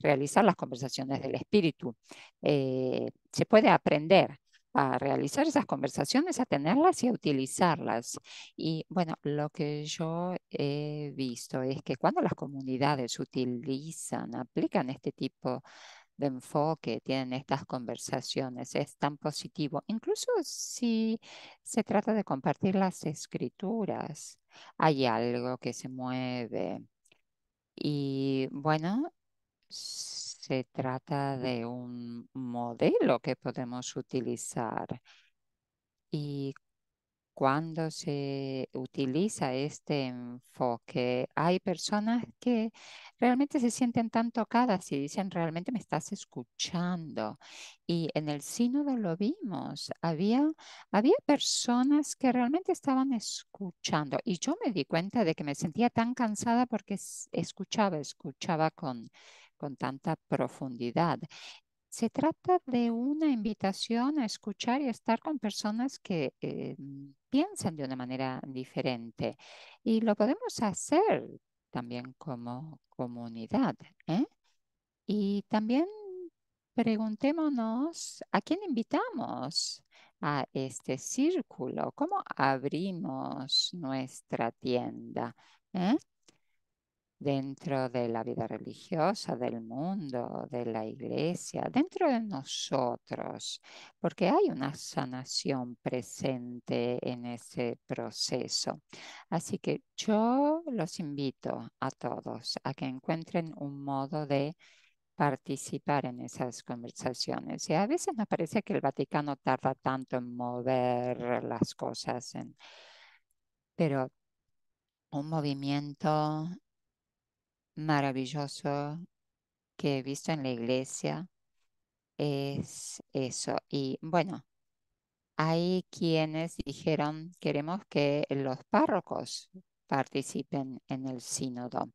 realizar las conversaciones del espíritu. Eh, se puede aprender a realizar esas conversaciones, a tenerlas y a utilizarlas. Y bueno, lo que yo he visto es que cuando las comunidades utilizan, aplican este tipo de enfoque tienen estas conversaciones, es tan positivo. Incluso si se trata de compartir las escrituras, hay algo que se mueve. Y bueno, se trata de un modelo que podemos utilizar. Y cuando se utiliza este enfoque, hay personas que realmente se sienten tan tocadas y dicen, realmente me estás escuchando. Y en el sínodo lo vimos, había, había personas que realmente estaban escuchando. Y yo me di cuenta de que me sentía tan cansada porque escuchaba, escuchaba con, con tanta profundidad. Se trata de una invitación a escuchar y estar con personas que eh, piensan de una manera diferente. Y lo podemos hacer también como comunidad. ¿eh? Y también preguntémonos a quién invitamos a este círculo, cómo abrimos nuestra tienda. ¿eh? dentro de la vida religiosa, del mundo, de la iglesia, dentro de nosotros, porque hay una sanación presente en ese proceso. Así que yo los invito a todos a que encuentren un modo de participar en esas conversaciones. Y a veces me parece que el Vaticano tarda tanto en mover las cosas, en... pero un movimiento maravilloso que he visto en la iglesia es eso. Y bueno, hay quienes dijeron, queremos que los párrocos participen en el sínodo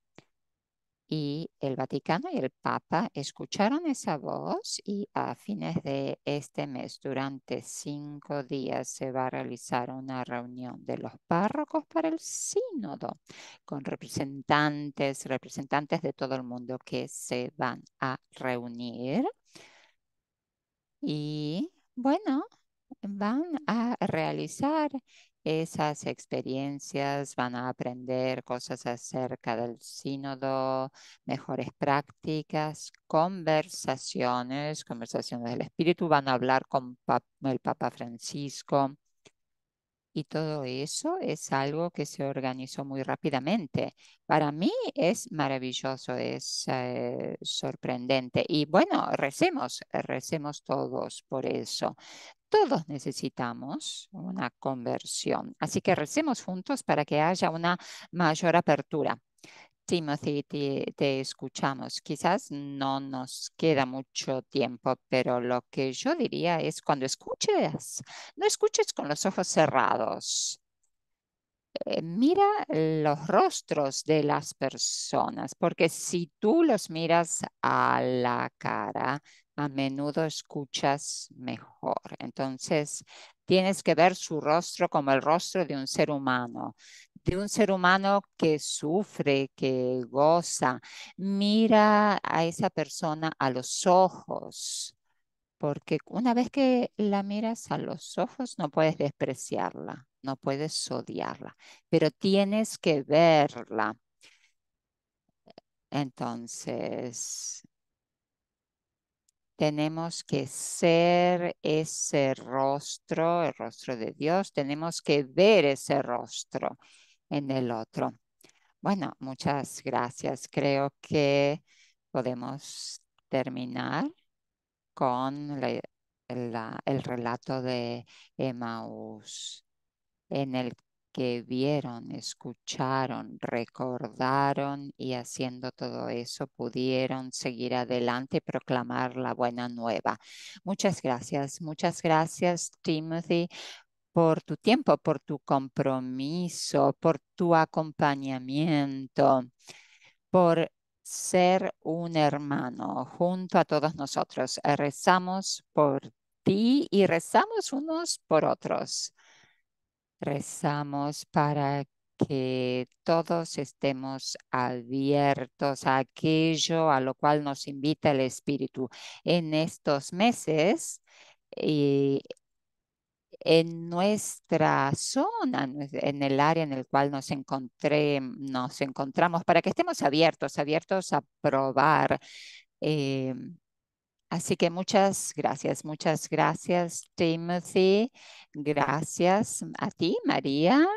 y el Vaticano y el Papa escucharon esa voz y a fines de este mes, durante cinco días, se va a realizar una reunión de los párrocos para el sínodo, con representantes, representantes de todo el mundo que se van a reunir. Y bueno, van a realizar esas experiencias, van a aprender cosas acerca del sínodo, mejores prácticas, conversaciones, conversaciones del espíritu, van a hablar con el Papa Francisco. Y todo eso es algo que se organizó muy rápidamente. Para mí es maravilloso, es eh, sorprendente. Y bueno, recemos, recemos todos por eso. Todos necesitamos una conversión. Así que recemos juntos para que haya una mayor apertura. Timothy, te, escuchamos. Quizás no nos queda mucho tiempo, pero lo que yo diría es cuando escuches, no escuches con los ojos cerrados. Eh, mira los rostros de las personas, porque si tú los miras a la cara, a menudo escuchas mejor. Entonces, tienes que ver su rostro como el rostro de un ser humano, de un ser humano que sufre, que goza. Mira a esa persona a los ojos, porque una vez que la miras a los ojos, no puedes despreciarla, no puedes odiarla, pero tienes que verla. Entonces, tenemos que ser ese rostro, el rostro de Dios. Tenemos que ver ese rostro en el otro. Bueno, muchas gracias. Creo que podemos terminar con el relato de Emmaus en el que vieron, escucharon, recordaron y haciendo todo eso pudieron seguir adelante y proclamar la buena nueva. Muchas gracias, muchas gracias Timothy por tu tiempo, por tu compromiso, por tu acompañamiento, por ser un hermano junto a todos nosotros. Rezamos por ti y rezamos unos por otros. Rezamos para que todos estemos abiertos a aquello a lo cual nos invita el Espíritu. En estos meses, y eh, en nuestra zona, en el área en el cual nos, encontré, nos encontramos, para que estemos abiertos, abiertos a probar eh, Así que muchas gracias, muchas gracias Timothy, gracias a ti María.